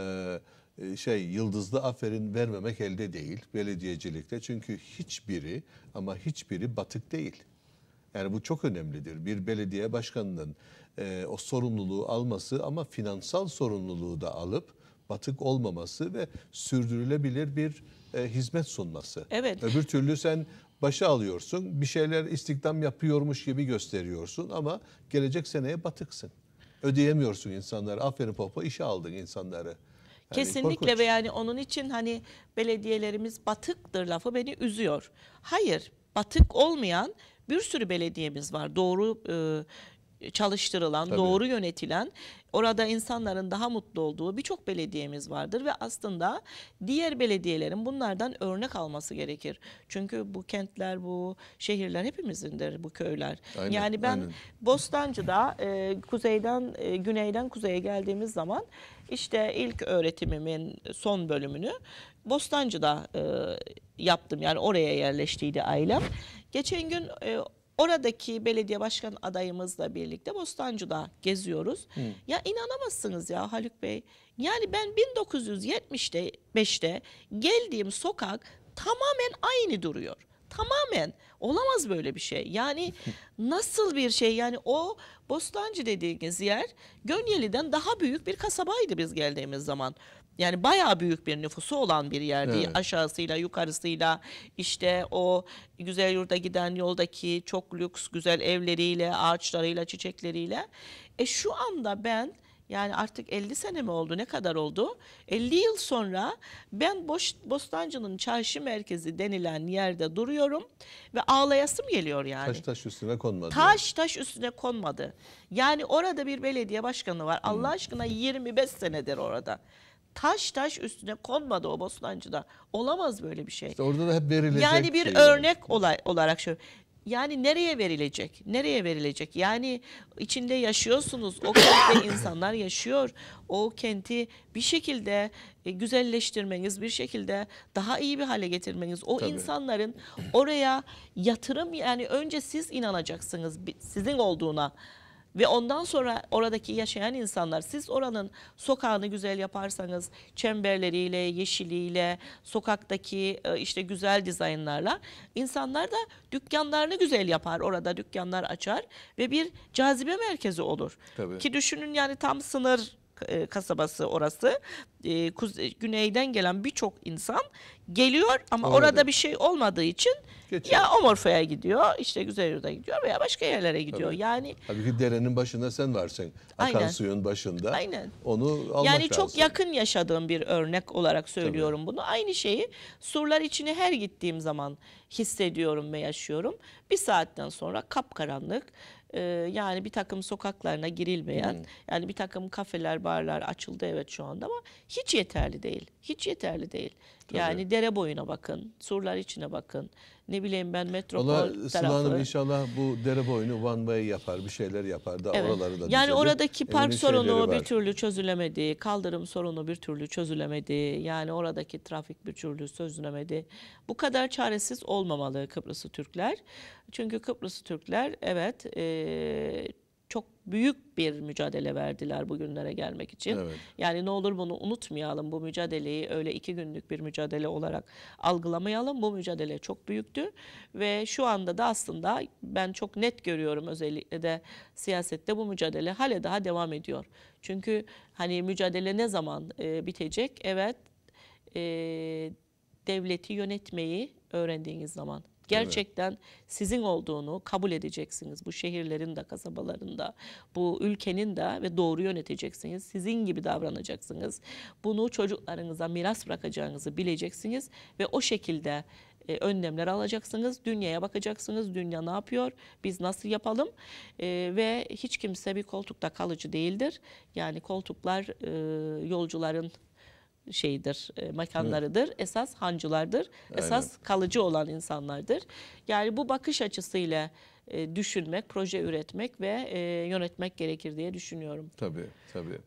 e, şey yıldızlı aferin vermemek elde değil belediyecilikte. Çünkü hiçbiri ama hiçbiri batık değil. Yani bu çok önemlidir. Bir belediye başkanının e, o sorumluluğu alması ama finansal sorumluluğu da alıp batık olmaması ve sürdürülebilir bir e, hizmet sunması. Evet. Öbür türlü sen başa alıyorsun, bir şeyler istikdam yapıyormuş gibi gösteriyorsun ama gelecek seneye batıksın. Ödeyemiyorsun insanları. Aferin popo işe aldın insanları. Yani Kesinlikle korkunç. ve yani onun için hani belediyelerimiz batıktır lafı beni üzüyor. Hayır, batık olmayan bir sürü belediyemiz var. Doğru e, çalıştırılan, Tabii. doğru yönetilen, orada insanların daha mutlu olduğu birçok belediyemiz vardır ve aslında diğer belediyelerin bunlardan örnek alması gerekir. Çünkü bu kentler, bu şehirler hepimizindir bu köyler. Aynen, yani ben aynen. Bostancı'da e, kuzeyden e, güneyden kuzeye geldiğimiz zaman işte ilk öğretimimin son bölümünü Bostancı'da e, yaptım. Yani oraya yerleştiydi ailem. Geçen gün e, oradaki belediye başkan adayımızla birlikte Bostancı'da geziyoruz. Hı. Ya inanamazsınız ya Haluk Bey. Yani ben 1975'te geldiğim sokak tamamen aynı duruyor. Tamamen olamaz böyle bir şey. Yani nasıl bir şey? Yani o Bostancı dediğiniz yer Gönyeli'den daha büyük bir kasabaydı biz geldiğimiz zaman. Yani bayağı büyük bir nüfusu olan bir yerdi. Evet. Aşağısıyla, yukarısıyla işte o güzel yurda giden yoldaki çok lüks güzel evleriyle, ağaçlarıyla, çiçekleriyle. E şu anda ben yani artık 50 sene mi oldu ne kadar oldu? 50 yıl sonra ben Boş, Bostancı'nın çarşı merkezi denilen yerde duruyorum ve ağlayasım geliyor yani. Taş taş üstüne konmadı. Taş taş üstüne konmadı. Yani orada bir belediye başkanı var. Allah aşkına 25 senedir orada taş taş üstüne konmadı o Bostancı'da. Olamaz böyle bir şey. İşte orada da hep verilecek. Yani bir şey örnek yani. olay olarak şöyle. Yani nereye verilecek? Nereye verilecek? Yani içinde yaşıyorsunuz. O kentte insanlar yaşıyor. O kenti bir şekilde e, güzelleştirmeniz, bir şekilde daha iyi bir hale getirmeniz. O Tabii. insanların oraya yatırım yani önce siz inanacaksınız sizin olduğuna. Ve ondan sonra oradaki yaşayan insanlar siz oranın sokağını güzel yaparsanız çemberleriyle, yeşiliyle, sokaktaki e, işte güzel dizaynlarla insanlar da dükkanlarını güzel yapar. Orada dükkanlar açar ve bir cazibe merkezi olur. Tabii. Ki düşünün yani tam sınır e, kasabası orası. E, e, güneyden gelen birçok insan geliyor ama Anladım. orada bir şey olmadığı için Geçiyor. ya Omorfa'ya gidiyor, işte Güzelyurt'a gidiyor veya başka yerlere gidiyor. Tabii. Yani Halbuki derenin başında sen varsın. Akan aynen. suyun başında. Aynen. Onu almak Yani çok yakın yaşadığım bir örnek olarak söylüyorum Tabii. bunu. Aynı şeyi surlar içine her gittiğim zaman hissediyorum ve yaşıyorum. Bir saatten sonra kapkaranlık e, yani bir takım sokaklarına girilmeyen hmm. yani bir takım kafeler barlar açıldı evet şu anda ama hiç yeterli değil. Hiç yeterli değil. Tabii. Yani dere boyuna bakın, surlar içine bakın. Ne bileyim ben metropol Allah, tarafı. Sıla Hanım inşallah bu dere boyunu Van Bay'ı yapar, bir şeyler yapar da evet. oraları da Yani düzelir. oradaki park Evinin sorunu bir türlü çözülemedi, kaldırım sorunu bir türlü çözülemedi. Yani oradaki trafik bir türlü çözülemedi. Bu kadar çaresiz olmamalı Kıbrıs'ı Türkler. Çünkü Kıbrıs'ı Türkler evet e, çok büyük bir mücadele verdiler bugünlere gelmek için. Evet. Yani ne olur bunu unutmayalım. Bu mücadeleyi öyle iki günlük bir mücadele olarak algılamayalım. Bu mücadele çok büyüktü ve şu anda da aslında ben çok net görüyorum özellikle de siyasette bu mücadele hala daha devam ediyor. Çünkü hani mücadele ne zaman e, bitecek? Evet. E, devleti yönetmeyi öğrendiğiniz zaman Gerçekten evet. sizin olduğunu kabul edeceksiniz. Bu şehirlerin de kasabaların bu ülkenin de ve doğru yöneteceksiniz. Sizin gibi davranacaksınız. Bunu çocuklarınıza miras bırakacağınızı bileceksiniz ve o şekilde e, önlemler alacaksınız. Dünyaya bakacaksınız. Dünya ne yapıyor? Biz nasıl yapalım? E, ve hiç kimse bir koltukta kalıcı değildir. Yani koltuklar e, yolcuların şeyidir, e, makamlarıdır. Evet. Esas hancılardır. Aynen. Esas kalıcı olan insanlardır. Yani bu bakış açısıyla e, düşünmek, proje üretmek ve e, yönetmek gerekir diye düşünüyorum. Tabii, tabii.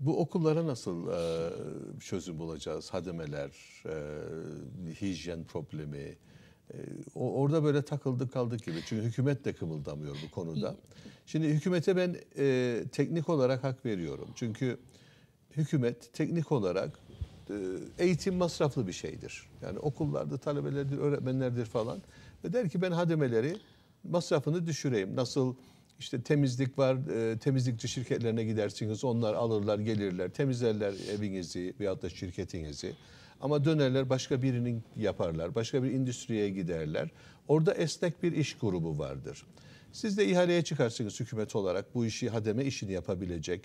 Bu okullara nasıl e, çözüm bulacağız? Hademeler, e, hijyen problemi, e, orada böyle takıldık kaldık gibi. Çünkü hükümet de kımıldamıyor bu konuda. Şimdi hükümete ben e, teknik olarak hak veriyorum. Çünkü hükümet teknik olarak e, eğitim masraflı bir şeydir. Yani okullarda talebelerdir, öğretmenlerdir falan. Ve der ki ben hademeleri masrafını düşüreyim. Nasıl işte temizlik var, e, temizlikçi şirketlerine gidersiniz, onlar alırlar, gelirler, temizlerler evinizi veyahut da şirketinizi. Ama dönerler başka birinin yaparlar, başka bir endüstriye giderler. Orada esnek bir iş grubu vardır. Siz de ihaleye çıkarsınız hükümet olarak bu işi hademe işini yapabilecek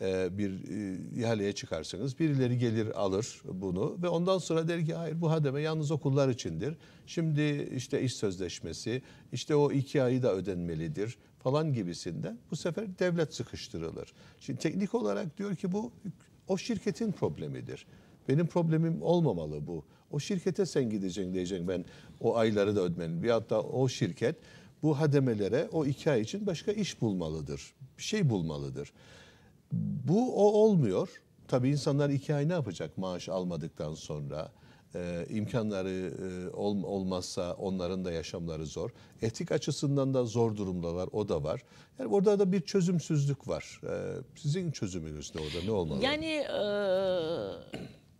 e, bir e, ihaleye çıkarsanız birileri gelir alır bunu ve ondan sonra der ki hayır bu hademe yalnız okullar içindir. Şimdi işte iş sözleşmesi işte o iki ayı da ödenmelidir falan gibisinde bu sefer devlet sıkıştırılır. Şimdi teknik olarak diyor ki bu o şirketin problemidir. Benim problemim olmamalı bu. O şirkete sen gideceksin diyeceksin ben o ayları da ödmenin. Bir hatta o şirket bu hademelere o iki ay için başka iş bulmalıdır. Bir şey bulmalıdır. Bu o olmuyor. Tabii insanlar iki ay ne yapacak maaş almadıktan sonra? Ee, imkanları e, ol, olmazsa onların da yaşamları zor. Etik açısından da zor durumdalar, o da var. Yani orada da bir çözümsüzlük var. Ee, sizin çözümünüz ne orada, ne olmalı? Yani e,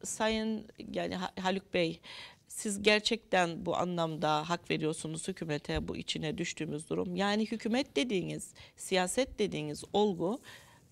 Sayın yani Haluk Bey, siz gerçekten bu anlamda hak veriyorsunuz hükümete bu içine düştüğümüz durum. Yani hükümet dediğiniz, siyaset dediğiniz olgu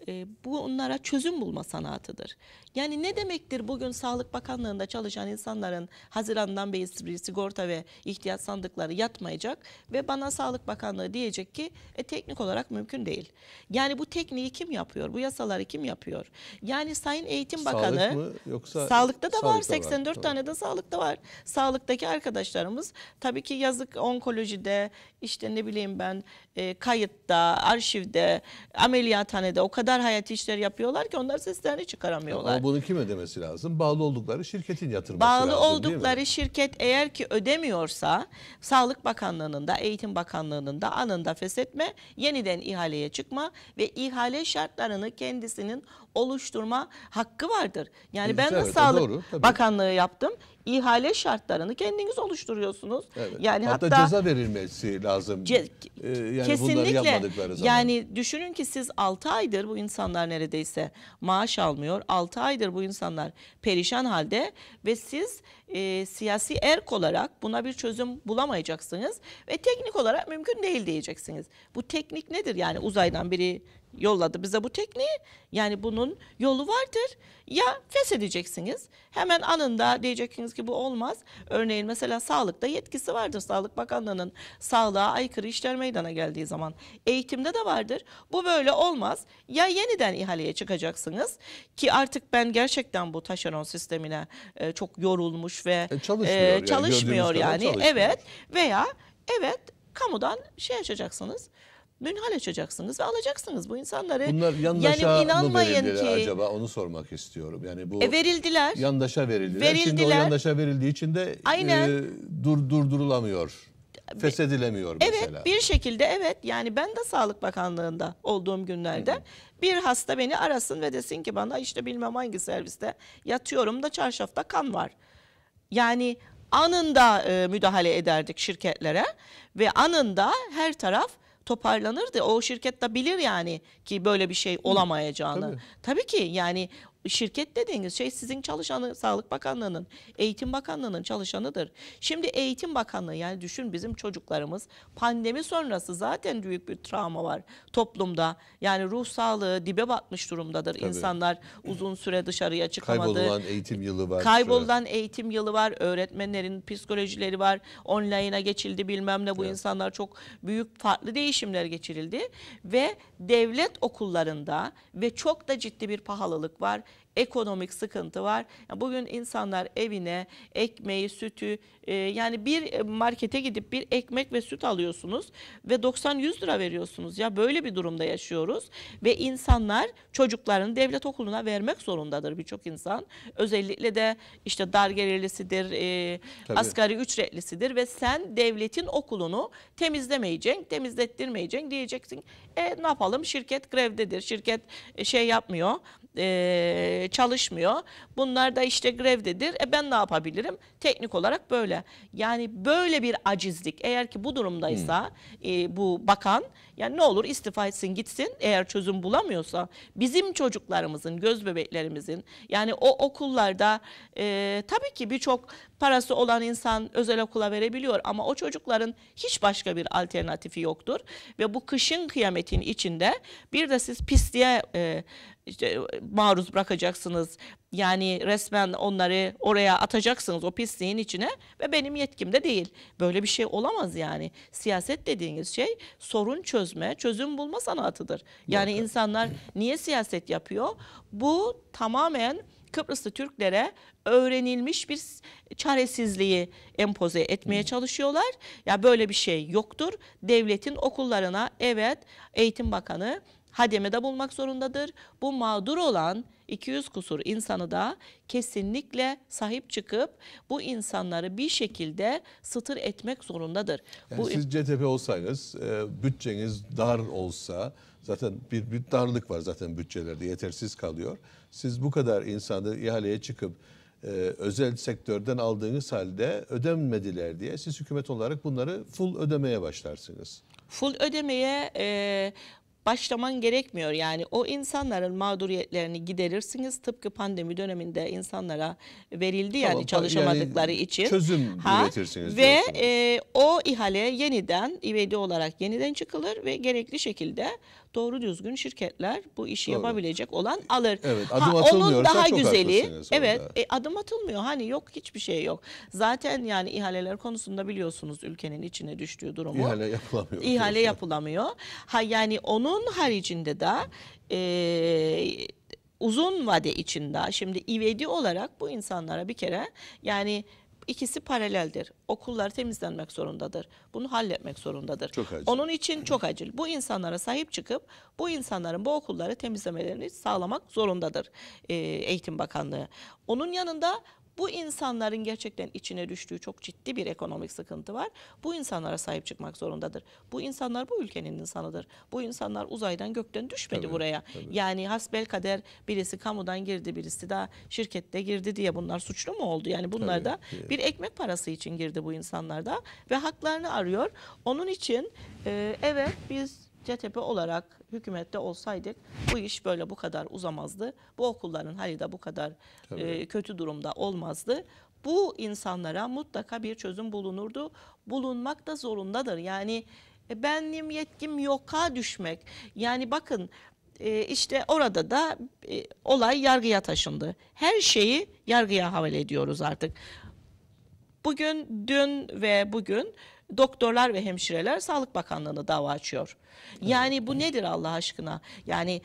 e, bu onlara çözüm bulma sanatıdır. Yani ne demektir bugün Sağlık Bakanlığı'nda çalışan insanların Haziran'dan beri sigorta ve ihtiyaç sandıkları yatmayacak ve bana Sağlık Bakanlığı diyecek ki e, teknik olarak mümkün değil. Yani bu tekniği kim yapıyor? Bu yasaları kim yapıyor? Yani Sayın Eğitim Bakanı mı yoksa Sağlıkta da sağlıkta var 84 var. tane de sağlıkta var. Sağlıktaki arkadaşlarımız tabii ki yazık onkolojide işte ne bileyim ben e, kayıtta, arşivde, ameliyathanede o kadar kadar hayat işler yapıyorlar ki onlar seslerini çıkaramıyorlar. Ama bunu kim ödemesi lazım? Bağlı oldukları şirketin yatırması Bağlı lazım Bağlı oldukları şirket eğer ki ödemiyorsa Sağlık Bakanlığı'nın da Eğitim Bakanlığı'nın da anında feshetme, yeniden ihaleye çıkma ve ihale şartlarını kendisinin oluşturma hakkı vardır. Yani ben evet, Sağlık doğru, tabii. Bakanlığı yaptım. İhale şartlarını kendiniz oluşturuyorsunuz. Evet. Yani hatta, hatta ceza verilmesi lazım. Ce ee, yani kesinlikle. Zaman. Yani düşünün ki siz 6 aydır bu insanlar neredeyse maaş almıyor. 6 aydır bu insanlar perişan halde ve siz e, siyasi erk olarak buna bir çözüm bulamayacaksınız ve teknik olarak mümkün değil diyeceksiniz. Bu teknik nedir? Yani uzaydan biri yolladı bize bu tekniği. Yani bunun yolu vardır. Ya feshedeceksiniz. Hemen anında diyeceksiniz ki bu olmaz. Örneğin mesela sağlıkta yetkisi vardır. Sağlık Bakanlığı'nın sağlığa aykırı işler meydana geldiği zaman. Eğitimde de vardır. Bu böyle olmaz. Ya yeniden ihaleye çıkacaksınız ki artık ben gerçekten bu taşeron sistemine e, çok yorulmuş ve e, çalışmıyor, e, yani, çalışmıyor yani. Çalışmıyor. Evet veya evet kamudan şey açacaksınız münhal açacaksınız ve alacaksınız bu insanları. Bunlar yandaşa yani inanmayın mı ki acaba onu sormak istiyorum. Yani bu e, verildiler. Yandaşa verildiler. verildiler. Şimdi o yandaşa verildiği için de E, dur, durdurulamıyor feshedilemiyor mesela. Evet bir şekilde evet yani ben de Sağlık Bakanlığı'nda olduğum günlerde hı hı. bir hasta beni arasın ve desin ki bana işte bilmem hangi serviste yatıyorum da çarşafta kan var. Yani anında e, müdahale ederdik şirketlere ve anında her taraf toparlanır da o şirket de bilir yani ki böyle bir şey olamayacağını. Tabii, Tabii ki yani şirket dediğiniz şey sizin çalışanı Sağlık Bakanlığı'nın, Eğitim Bakanlığı'nın çalışanıdır. Şimdi Eğitim Bakanlığı yani düşün bizim çocuklarımız pandemi sonrası zaten büyük bir travma var toplumda. Yani ruh sağlığı dibe batmış durumdadır. Tabii. İnsanlar uzun süre dışarıya çıkamadı. Kaybolan eğitim yılı var. Kaybolan şöyle. eğitim yılı var. Öğretmenlerin psikolojileri var. Online'a geçildi bilmem ne bu evet. insanlar çok büyük farklı değişimler geçirildi ve devlet okullarında ve çok da ciddi bir pahalılık var ekonomik sıkıntı var. Bugün insanlar evine ekmeği, sütü e, yani bir e, markete gidip bir ekmek ve süt alıyorsunuz ve 90-100 lira veriyorsunuz. Ya böyle bir durumda yaşıyoruz ve insanlar çocuklarını devlet okuluna vermek zorundadır birçok insan. Özellikle de işte dar gelirlisidir, e, Tabii. asgari ücretlisidir ve sen devletin okulunu temizlemeyeceksin, temizlettirmeyeceksin diyeceksin. E ne yapalım şirket grevdedir, şirket e, şey yapmıyor e, çalışmıyor. Bunlar da işte grevdedir. E ben ne yapabilirim? Teknik olarak böyle. Yani böyle bir acizlik eğer ki bu durumdaysa hmm. e, bu bakan yani ne olur istifa etsin gitsin eğer çözüm bulamıyorsa bizim çocuklarımızın göz bebeklerimizin yani o okullarda e, tabii ki birçok Parası olan insan özel okula verebiliyor ama o çocukların hiç başka bir alternatifi yoktur. Ve bu kışın kıyametin içinde bir de siz pisliğe e, işte maruz bırakacaksınız. Yani resmen onları oraya atacaksınız o pisliğin içine ve benim yetkimde değil. Böyle bir şey olamaz yani. Siyaset dediğiniz şey sorun çözme, çözüm bulma sanatıdır. Yani Yok. insanlar niye siyaset yapıyor? Bu tamamen Kıbrıslı Türklere öğrenilmiş bir çaresizliği empoze etmeye çalışıyorlar. Ya böyle bir şey yoktur. Devletin okullarına evet Eğitim Bakanı de bulmak zorundadır. Bu mağdur olan 200 kusur insanı da kesinlikle sahip çıkıp bu insanları bir şekilde sıtır etmek zorundadır. Yani bu siz CTP olsaydınız, e, bütçeniz dar olsa zaten bir, bir darlık var zaten bütçelerde yetersiz kalıyor. Siz bu kadar insanı ihaleye çıkıp e, özel sektörden aldığınız halde ödenmediler diye siz hükümet olarak bunları full ödemeye başlarsınız. Full ödemeye e, başlaman gerekmiyor. Yani o insanların mağduriyetlerini giderirsiniz. Tıpkı pandemi döneminde insanlara verildi tamam, yani çalışamadıkları yani için. Çözüm ha, üretirsiniz. Ve e, o ihale yeniden ivedi olarak yeniden çıkılır ve gerekli şekilde doğru düzgün şirketler bu işi doğru. yapabilecek olan alır. Evet, adım ha, onun daha çok güzeli. Evet, e, adım atılmıyor. Hani yok hiçbir şey yok. Zaten yani ihaleler konusunda biliyorsunuz ülkenin içine düştüğü durumu. İhale yapılamıyor. İhale yapılamıyor. Ha yani onun haricinde de e, uzun vade içinde şimdi ivedi olarak bu insanlara bir kere yani ikisi paraleldir. Okullar temizlenmek zorundadır. Bunu halletmek zorundadır. Çok acil. Onun için çok acil. Bu insanlara sahip çıkıp bu insanların bu okulları temizlemelerini sağlamak zorundadır e, Eğitim Bakanlığı. Onun yanında bu insanların gerçekten içine düştüğü çok ciddi bir ekonomik sıkıntı var. Bu insanlara sahip çıkmak zorundadır. Bu insanlar bu ülkenin insanıdır. Bu insanlar uzaydan gökten düşmedi tabii, buraya. Tabii. Yani hasbel kader birisi kamudan girdi, birisi daha şirkette girdi diye bunlar suçlu mu oldu? Yani bunlar tabii, da bir ekmek parası için girdi bu insanlar da ve haklarını arıyor. Onun için e, evet biz CTP olarak hükümette olsaydık bu iş böyle bu kadar uzamazdı. Bu okulların hali de bu kadar e, kötü durumda olmazdı. Bu insanlara mutlaka bir çözüm bulunurdu. Bulunmak da zorundadır. Yani e, benim yetkim yoka düşmek. Yani bakın e, işte orada da e, olay yargıya taşındı. Her şeyi yargıya havale ediyoruz artık. Bugün, dün ve bugün doktorlar ve hemşireler Sağlık Bakanlığı'na dava açıyor. Yani bu nedir Allah aşkına? Yani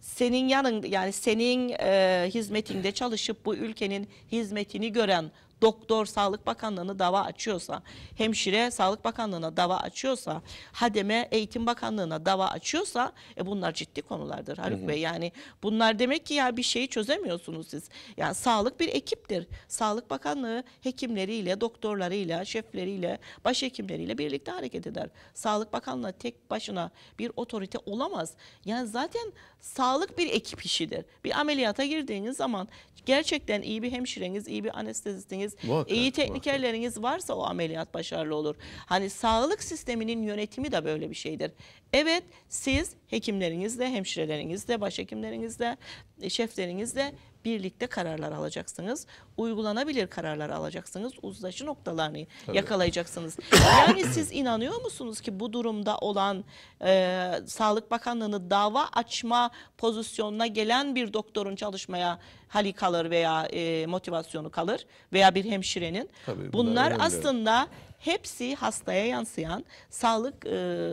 senin yanın yani senin e, hizmetinde çalışıp bu ülkenin hizmetini gören doktor Sağlık Bakanlığı'na dava açıyorsa, hemşire Sağlık Bakanlığı'na dava açıyorsa, hademe Eğitim Bakanlığı'na dava açıyorsa e bunlar ciddi konulardır Haluk hı hı. Bey. Yani bunlar demek ki ya bir şeyi çözemiyorsunuz siz. Yani sağlık bir ekiptir. Sağlık Bakanlığı hekimleriyle, doktorlarıyla, şefleriyle, başhekimleriyle birlikte hareket eder. Sağlık Bakanlığı tek başına bir otorite olamaz. Yani zaten sağlık bir ekip işidir. Bir ameliyata girdiğiniz zaman gerçekten iyi bir hemşireniz, iyi bir anestezistiniz, yetenekleriniz, muhakkak, iyi teknikerleriniz muhakkak. varsa o ameliyat başarılı olur. Hani sağlık sisteminin yönetimi de böyle bir şeydir. Evet siz hekimlerinizle, hemşirelerinizle, başhekimlerinizle, e, şeflerinizle birlikte kararlar alacaksınız. Uygulanabilir kararlar alacaksınız. Uzlaşı noktalarını Tabii. yakalayacaksınız. Yani siz inanıyor musunuz ki bu durumda olan e, Sağlık Bakanlığı'nı dava açma pozisyonuna gelen bir doktorun çalışmaya hali kalır veya e, motivasyonu kalır veya bir hemşirenin? Tabii, bunlar, bunlar aslında Hepsi hastaya yansıyan, sağlık e,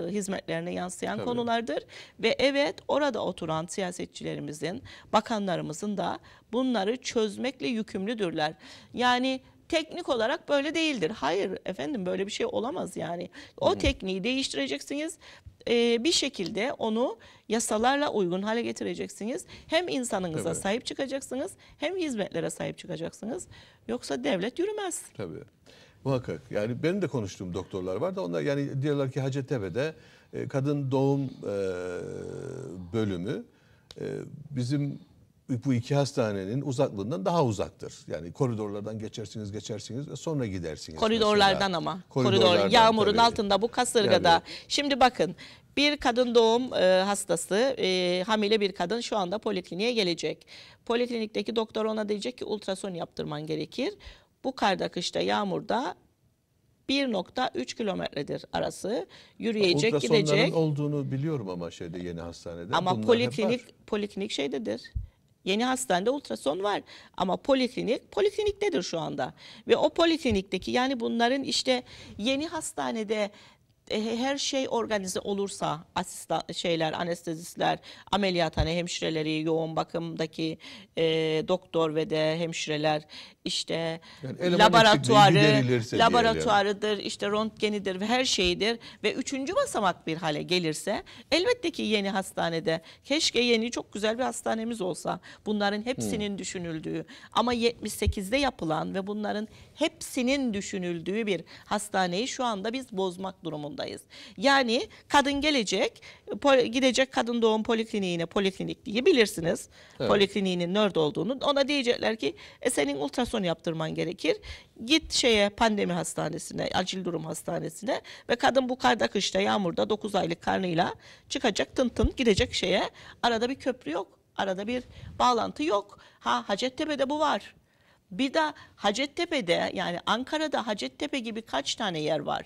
hizmetlerine yansıyan Tabii. konulardır. Ve evet orada oturan siyasetçilerimizin, bakanlarımızın da bunları çözmekle yükümlüdürler. Yani teknik olarak böyle değildir. Hayır efendim böyle bir şey olamaz yani. O hı hmm. tekniği değiştireceksiniz. Ee, bir şekilde onu yasalarla uygun hale getireceksiniz. Hem insanınıza Tabii. sahip çıkacaksınız hem hizmetlere sahip çıkacaksınız. Yoksa devlet yürümez. Tabii. Muhakkak. Yani benim de konuştuğum doktorlar var da onlar yani diyorlar ki Hacettepe'de e, kadın doğum e, bölümü e, bizim bu iki hastanenin uzaklığından daha uzaktır. Yani koridorlardan geçersiniz geçersiniz ve sonra gidersiniz. Koridorlardan mesela. ama. Koridorlardan, Koridor, yağmurun tabii. altında bu kasırgada. Yani, Şimdi bakın bir kadın doğum e, hastası e, hamile bir kadın şu anda polikliniğe gelecek. Poliklinikteki doktor ona diyecek ki ultrason yaptırman gerekir. Bu karda kışta yağmurda 1.3 kilometredir arası yürüyecek gidecek. olduğunu biliyorum ama şeyde yeni hastanede. Ama poliklinik poliklinik şeydedir. Yeni hastanede ultrason var ama poliklinik poliklinik nedir şu anda. Ve o poliklinikteki yani bunların işte yeni hastanede e, her şey organize olursa asistan şeyler anestezistler ameliyathane hemşireleri yoğun bakımdaki e, doktor ve de hemşireler işte yani laboratuvarı, laboratuvarıdır, işte röntgenidir ve her şeyidir ve üçüncü basamak bir hale gelirse elbette ki yeni hastanede keşke yeni çok güzel bir hastanemiz olsa bunların hepsinin hmm. düşünüldüğü ama 78'de yapılan ve bunların hepsinin düşünüldüğü bir hastaneyi şu anda biz bozmak durumundayız. Yani kadın gelecek, gidecek kadın doğum polikliniğine, poliklinik diye bilirsiniz. Evet. Polikliniğinin nerede olduğunu. Ona diyecekler ki e, senin ultrason operasyon yaptırman gerekir. Git şeye pandemi hastanesine, acil durum hastanesine ve kadın bu karda kışta yağmurda 9 aylık karnıyla çıkacak tın tın gidecek şeye. Arada bir köprü yok, arada bir bağlantı yok. Ha Hacettepe'de bu var. Bir de Hacettepe'de yani Ankara'da Hacettepe gibi kaç tane yer var?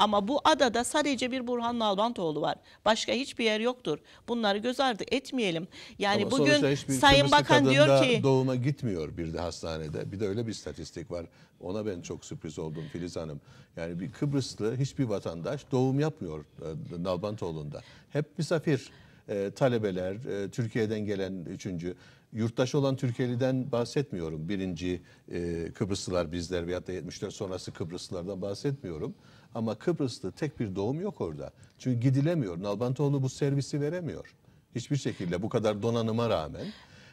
Ama bu adada sadece bir Burhan Nalbantoğlu var. Başka hiçbir yer yoktur. Bunları göz ardı etmeyelim. Yani Ama bugün Sayın Bakan diyor ki doğuma gitmiyor bir de hastanede. Bir de öyle bir istatistik var. Ona ben çok sürpriz oldum Filiz Hanım. Yani bir Kıbrıslı hiçbir vatandaş doğum yapmıyor e, Nalbantoğlu'nda. Hep misafir e, talebeler, e, Türkiye'den gelen üçüncü yurttaş olan Türkiye'liden bahsetmiyorum. Birinci e, Kıbrıslılar bizler veyahut da 74 sonrası Kıbrıslılardan bahsetmiyorum. Ama Kıbrıs'ta tek bir doğum yok orada. Çünkü gidilemiyor. Nalbantoğlu bu servisi veremiyor. Hiçbir şekilde bu kadar donanıma rağmen.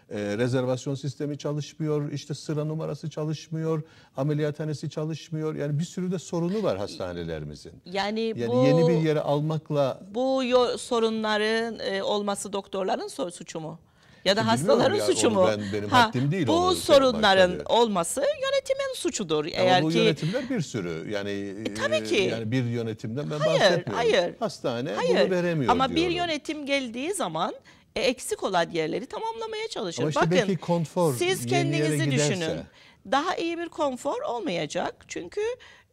E, rezervasyon sistemi çalışmıyor, işte sıra numarası çalışmıyor, ameliyathanesi çalışmıyor. Yani bir sürü de sorunu var hastanelerimizin. Yani, yani bu, yeni bir yere almakla... Bu sorunların e, olması doktorların suçu mu? Ya da e, hastaların ya, suçu mu? Ben, benim ha, haddim değil. Bu sorunların başladı. olması yönetimin suçudur. Ya Eğer bu ki yönetimler bir sürü. Yani e, e, tabii ki. Yani bir yönetimden ben hayır, bahsetmiyorum. Hayır. Hastane hayır. bunu veremiyor Ama diyorum. bir yönetim geldiği zaman e, eksik olan yerleri tamamlamaya çalışır. Ama işte Bakın, belki konfor siz kendinizi düşünün. Daha iyi bir konfor olmayacak. Çünkü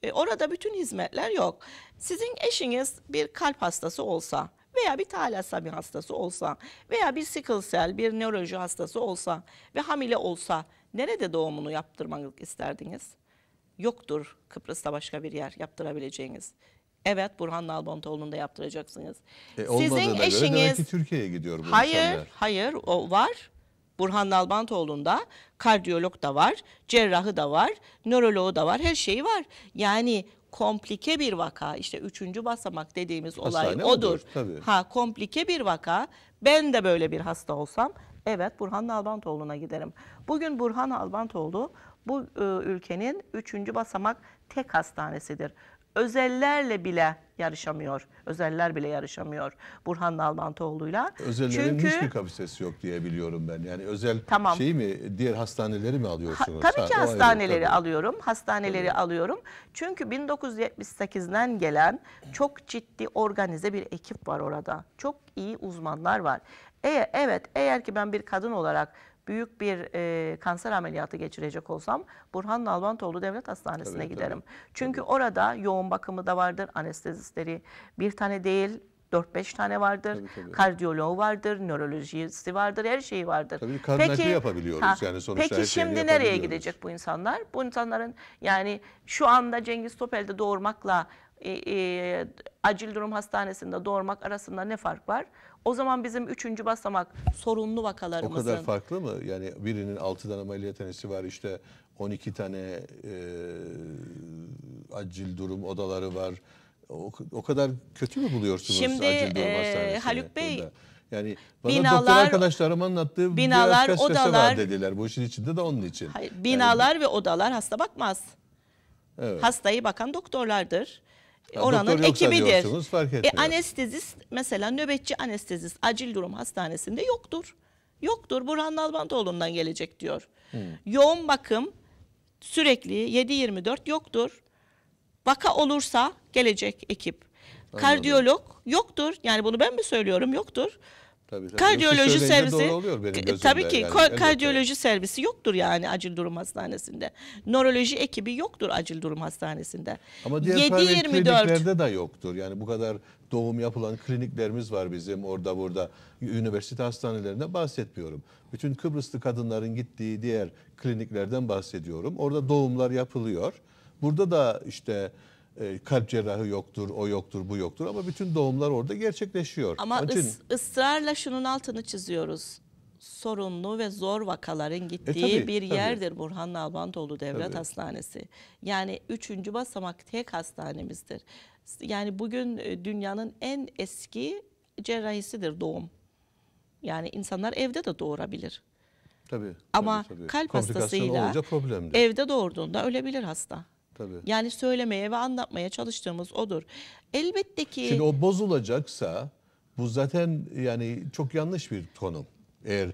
e, orada bütün hizmetler yok. Sizin eşiniz bir kalp hastası olsa veya bir talasami hastası olsan veya bir sickle cell, bir nöroloji hastası olsan ve hamile olsa nerede doğumunu yaptırmak isterdiniz? Yoktur Kıbrıs'ta başka bir yer yaptırabileceğiniz. Evet Burhan Nalbantoğlu'nu da yaptıracaksınız. E, Sizin eşiniz... Göre Türkiye'ye gidiyor bu Hayır, insanlar. hayır o var. Burhan Nalbantoğlu'nda kardiyolog da var, cerrahı da var, nöroloğu da var, her şeyi var. Yani komplike bir vaka işte üçüncü basamak dediğimiz olay Hastane odur. tabii. Ha komplike bir vaka ben de böyle bir hasta olsam evet Burhan Albantoğlu'na giderim. Bugün Burhan Albantoğlu bu e, ülkenin üçüncü basamak tek hastanesidir özellerle bile yarışamıyor. Özeller bile yarışamıyor Burhan Nalbantoğlu'yla. Özellerin Çünkü, hiçbir kapasitesi yok diye biliyorum ben. Yani özel tamam. şey mi diğer hastaneleri mi alıyorsunuz? Ha, tabii ki ha, hastaneleri ayrı, tabii. alıyorum. Hastaneleri tabii. alıyorum. Çünkü 1978'den gelen çok ciddi organize bir ekip var orada. Çok iyi uzmanlar var. Eğer, evet eğer ki ben bir kadın olarak büyük bir e, kanser ameliyatı geçirecek olsam Burhan Nalbantoğlu Devlet Hastanesi'ne tabii, giderim. Tabii. Çünkü tabii. orada yoğun bakımı da vardır, anestezistleri bir tane değil 4-5 tane vardır. Tabii, tabii. Kardiyoloğu vardır, nörolojisi vardır, her şeyi vardır. Tabii karnaki peki, yapabiliyoruz ha, yani sonuçta Peki şimdi nereye gidecek bu insanlar? Bu insanların yani şu anda Cengiz Topel'de doğurmakla e, e, acil durum hastanesinde doğurmak arasında ne fark var? O zaman bizim üçüncü basamak sorunlu vakalarımızın. O kadar farklı mı? Yani birinin altı tane ameliyat tanesi var işte 12 tane e, acil durum odaları var. O, o kadar kötü mü buluyorsunuz Şimdi, acil durum e, hastanesini? Haluk Bey burada? Yani bana binalar, doktor arkadaşlarım anlattığı binalar, biraz odalar, var dediler. Bu işin içinde de onun için. Hayır, binalar yani, ve odalar hasta bakmaz. Evet. Hastayı bakan doktorlardır oranın yani ekibidir. Fark e, anestezist mesela nöbetçi anestezist acil durum hastanesinde yoktur. Yoktur. Burhan Nalbantoğlu'ndan gelecek diyor. Hmm. Yoğun bakım sürekli 7-24 yoktur. Vaka olursa gelecek ekip. Anladım. Kardiyolog yoktur. Yani bunu ben mi söylüyorum? Yoktur. Tabii, Kardiyoloji servisi oluyor benim tabii ki yani, kardiyoloji elbette. servisi yoktur yani acil durum hastanesinde. Nöroloji ekibi yoktur acil durum hastanesinde. Ama diğer kliniklerde de yoktur. Yani bu kadar doğum yapılan kliniklerimiz var bizim orada burada. Üniversite hastanelerinde bahsetmiyorum. Bütün Kıbrıslı kadınların gittiği diğer kliniklerden bahsediyorum. Orada doğumlar yapılıyor. Burada da işte e, kalp cerrahı yoktur, o yoktur, bu yoktur ama bütün doğumlar orada gerçekleşiyor. Ama için... ısrarla şunun altını çiziyoruz. Sorunlu ve zor vakaların e, gittiği e, tabii, bir tabii. yerdir Burhan Nalbantoğlu Devlet tabii. Hastanesi. Yani üçüncü basamak tek hastanemizdir. Yani bugün e, dünyanın en eski cerrahisidir doğum. Yani insanlar evde de doğurabilir. Tabii. Ama tabii, tabii. kalp hastasıyla evde doğurduğunda ölebilir hasta. Tabii. Yani söylemeye ve anlatmaya çalıştığımız odur. Elbette ki... Şimdi o bozulacaksa bu zaten yani çok yanlış bir konum. Eğer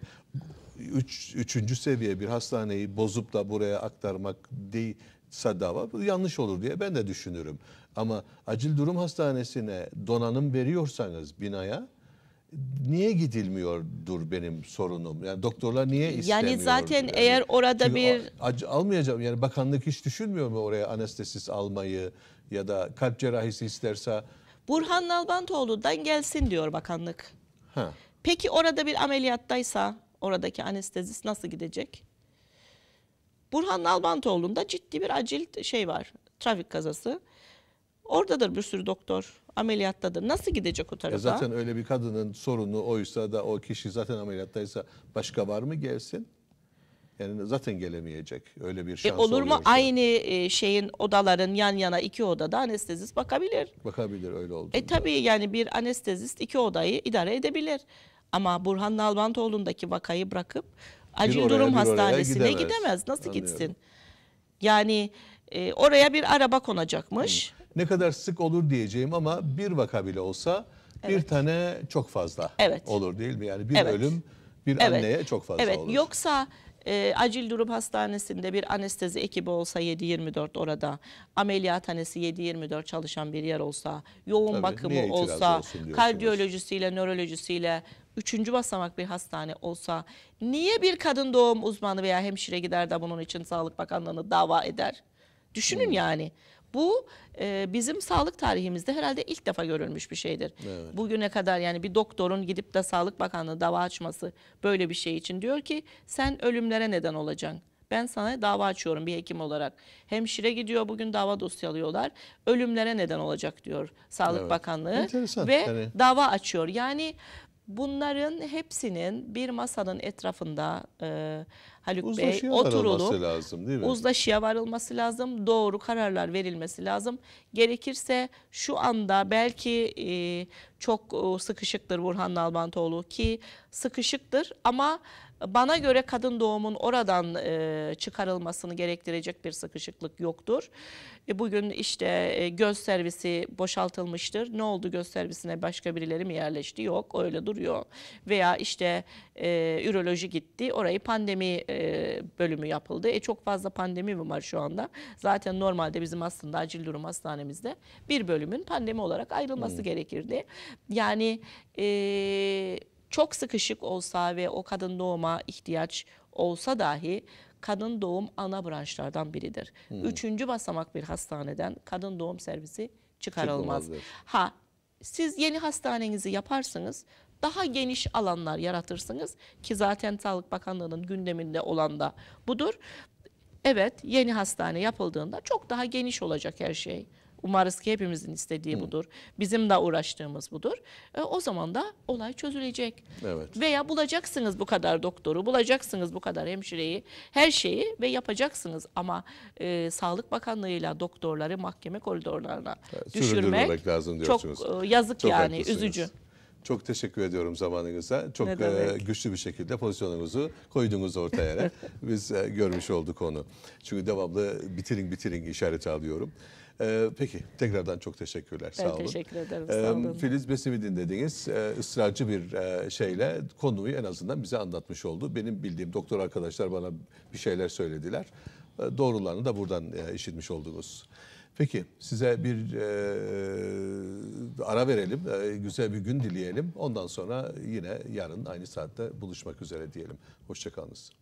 üç, üçüncü seviye bir hastaneyi bozup da buraya aktarmak değil sadava bu yanlış olur diye ben de düşünürüm. Ama acil durum hastanesine donanım veriyorsanız binaya niye gidilmiyordur benim sorunum? Yani doktorlar niye istemiyor? Yani zaten yani? eğer orada Çünkü bir acı almayacağım yani bakanlık hiç düşünmüyor mu oraya anestezist almayı ya da kalp cerrahisi isterse Burhan Nalbantoğlu'dan gelsin diyor bakanlık. Ha. Peki orada bir ameliyattaysa oradaki anestezist nasıl gidecek? Burhan Nalbantoğlu'nda ciddi bir acil şey var. Trafik kazası. Oradadır bir sürü doktor ameliyattadır. Nasıl gidecek o tarafa? E zaten öyle bir kadının sorunu oysa da o kişi zaten ameliyattaysa başka var mı gelsin? Yani zaten gelemeyecek. Öyle bir şans e olur mu? Oluyorsa. Aynı e, şeyin odaların yan yana iki odada anestezist bakabilir. Bakabilir öyle oldu. E tabii yani bir anestezist iki odayı idare edebilir. Ama Burhan Nalbantoğlu'ndaki vakayı bırakıp acil oraya, durum hastanesine gidemez. gidemez. Nasıl Anlıyorum. gitsin? Yani e, oraya bir araba konacakmış. Hı ne kadar sık olur diyeceğim ama bir vaka bile olsa evet. bir tane çok fazla evet. olur değil mi? Yani bir evet. ölüm bir evet. anneye çok fazla evet. olur. Yoksa e, acil durum hastanesinde bir anestezi ekibi olsa 7-24 orada, ameliyathanesi 7-24 çalışan bir yer olsa, yoğun Tabii, bakımı olsa, kardiyolojisiyle, nörolojisiyle, üçüncü basamak bir hastane olsa, niye bir kadın doğum uzmanı veya hemşire gider de bunun için Sağlık Bakanlığı'nı dava eder? Düşünün hmm. yani. Bu e, bizim sağlık tarihimizde herhalde ilk defa görülmüş bir şeydir. Evet. Bugüne kadar yani bir doktorun gidip de Sağlık Bakanlığı dava açması böyle bir şey için diyor ki sen ölümlere neden olacaksın. Ben sana dava açıyorum bir hekim olarak. Hemşire gidiyor bugün dava dosyalıyorlar. Ölümlere neden olacak diyor Sağlık evet. Bakanlığı Enteresan. ve yani. dava açıyor. Yani Bunların hepsinin bir masanın etrafında e, Haluk uzlaşıya Bey oturulup lazım, değil mi? uzlaşıya varılması lazım. Doğru kararlar verilmesi lazım. Gerekirse şu anda belki e, çok e, sıkışıktır Burhan Nalbantoğlu ki sıkışıktır ama bana göre kadın doğumun oradan e, çıkarılmasını gerektirecek bir sıkışıklık yoktur. E, bugün işte e, göz servisi boşaltılmıştır. Ne oldu göz servisine başka birileri mi yerleşti? Yok öyle duruyor. Veya işte e, üroloji gitti orayı pandemi e, bölümü yapıldı. E, çok fazla pandemi mi var şu anda? Zaten normalde bizim aslında acil durum hastanemizde bir bölümün pandemi olarak ayrılması hmm. gerekirdi. Yani... E, çok sıkışık olsa ve o kadın doğuma ihtiyaç olsa dahi kadın doğum ana branşlardan biridir. Hmm. Üçüncü basamak bir hastaneden kadın doğum servisi çıkarılmaz. Çıkılmazdır. Ha siz yeni hastanenizi yaparsınız daha geniş alanlar yaratırsınız ki zaten Sağlık Bakanlığı'nın gündeminde olan da budur. Evet yeni hastane yapıldığında çok daha geniş olacak her şey. Umarız ki hepimizin istediği Hı. budur. Bizim de uğraştığımız budur. E, o zaman da olay çözülecek. Evet. Veya bulacaksınız bu kadar doktoru, bulacaksınız bu kadar hemşireyi, her şeyi ve yapacaksınız. Ama e, Sağlık Bakanlığı'yla doktorları mahkeme koridorlarına evet, düşürmek lazım diyorsunuz. çok e, yazık çok yani, üzücü. Çok teşekkür ediyorum zamanınıza. Çok e, güçlü bir şekilde pozisyonunuzu koydunuz ortaya. Biz e, görmüş olduk onu. Çünkü devamlı bitirin bitirin işareti alıyorum. Ee, peki tekrardan çok teşekkürler. Ben sağ olun. teşekkür ederim. Ee, sağ olun. Filiz Besim'i dinlediniz. Ee, ısrarcı bir e, şeyle konuyu en azından bize anlatmış oldu. Benim bildiğim doktor arkadaşlar bana bir şeyler söylediler. Ee, doğrularını da buradan e, işitmiş oldunuz. Peki size bir e, ara verelim, e, güzel bir gün dileyelim. Ondan sonra yine yarın aynı saatte buluşmak üzere diyelim. Hoşçakalınız.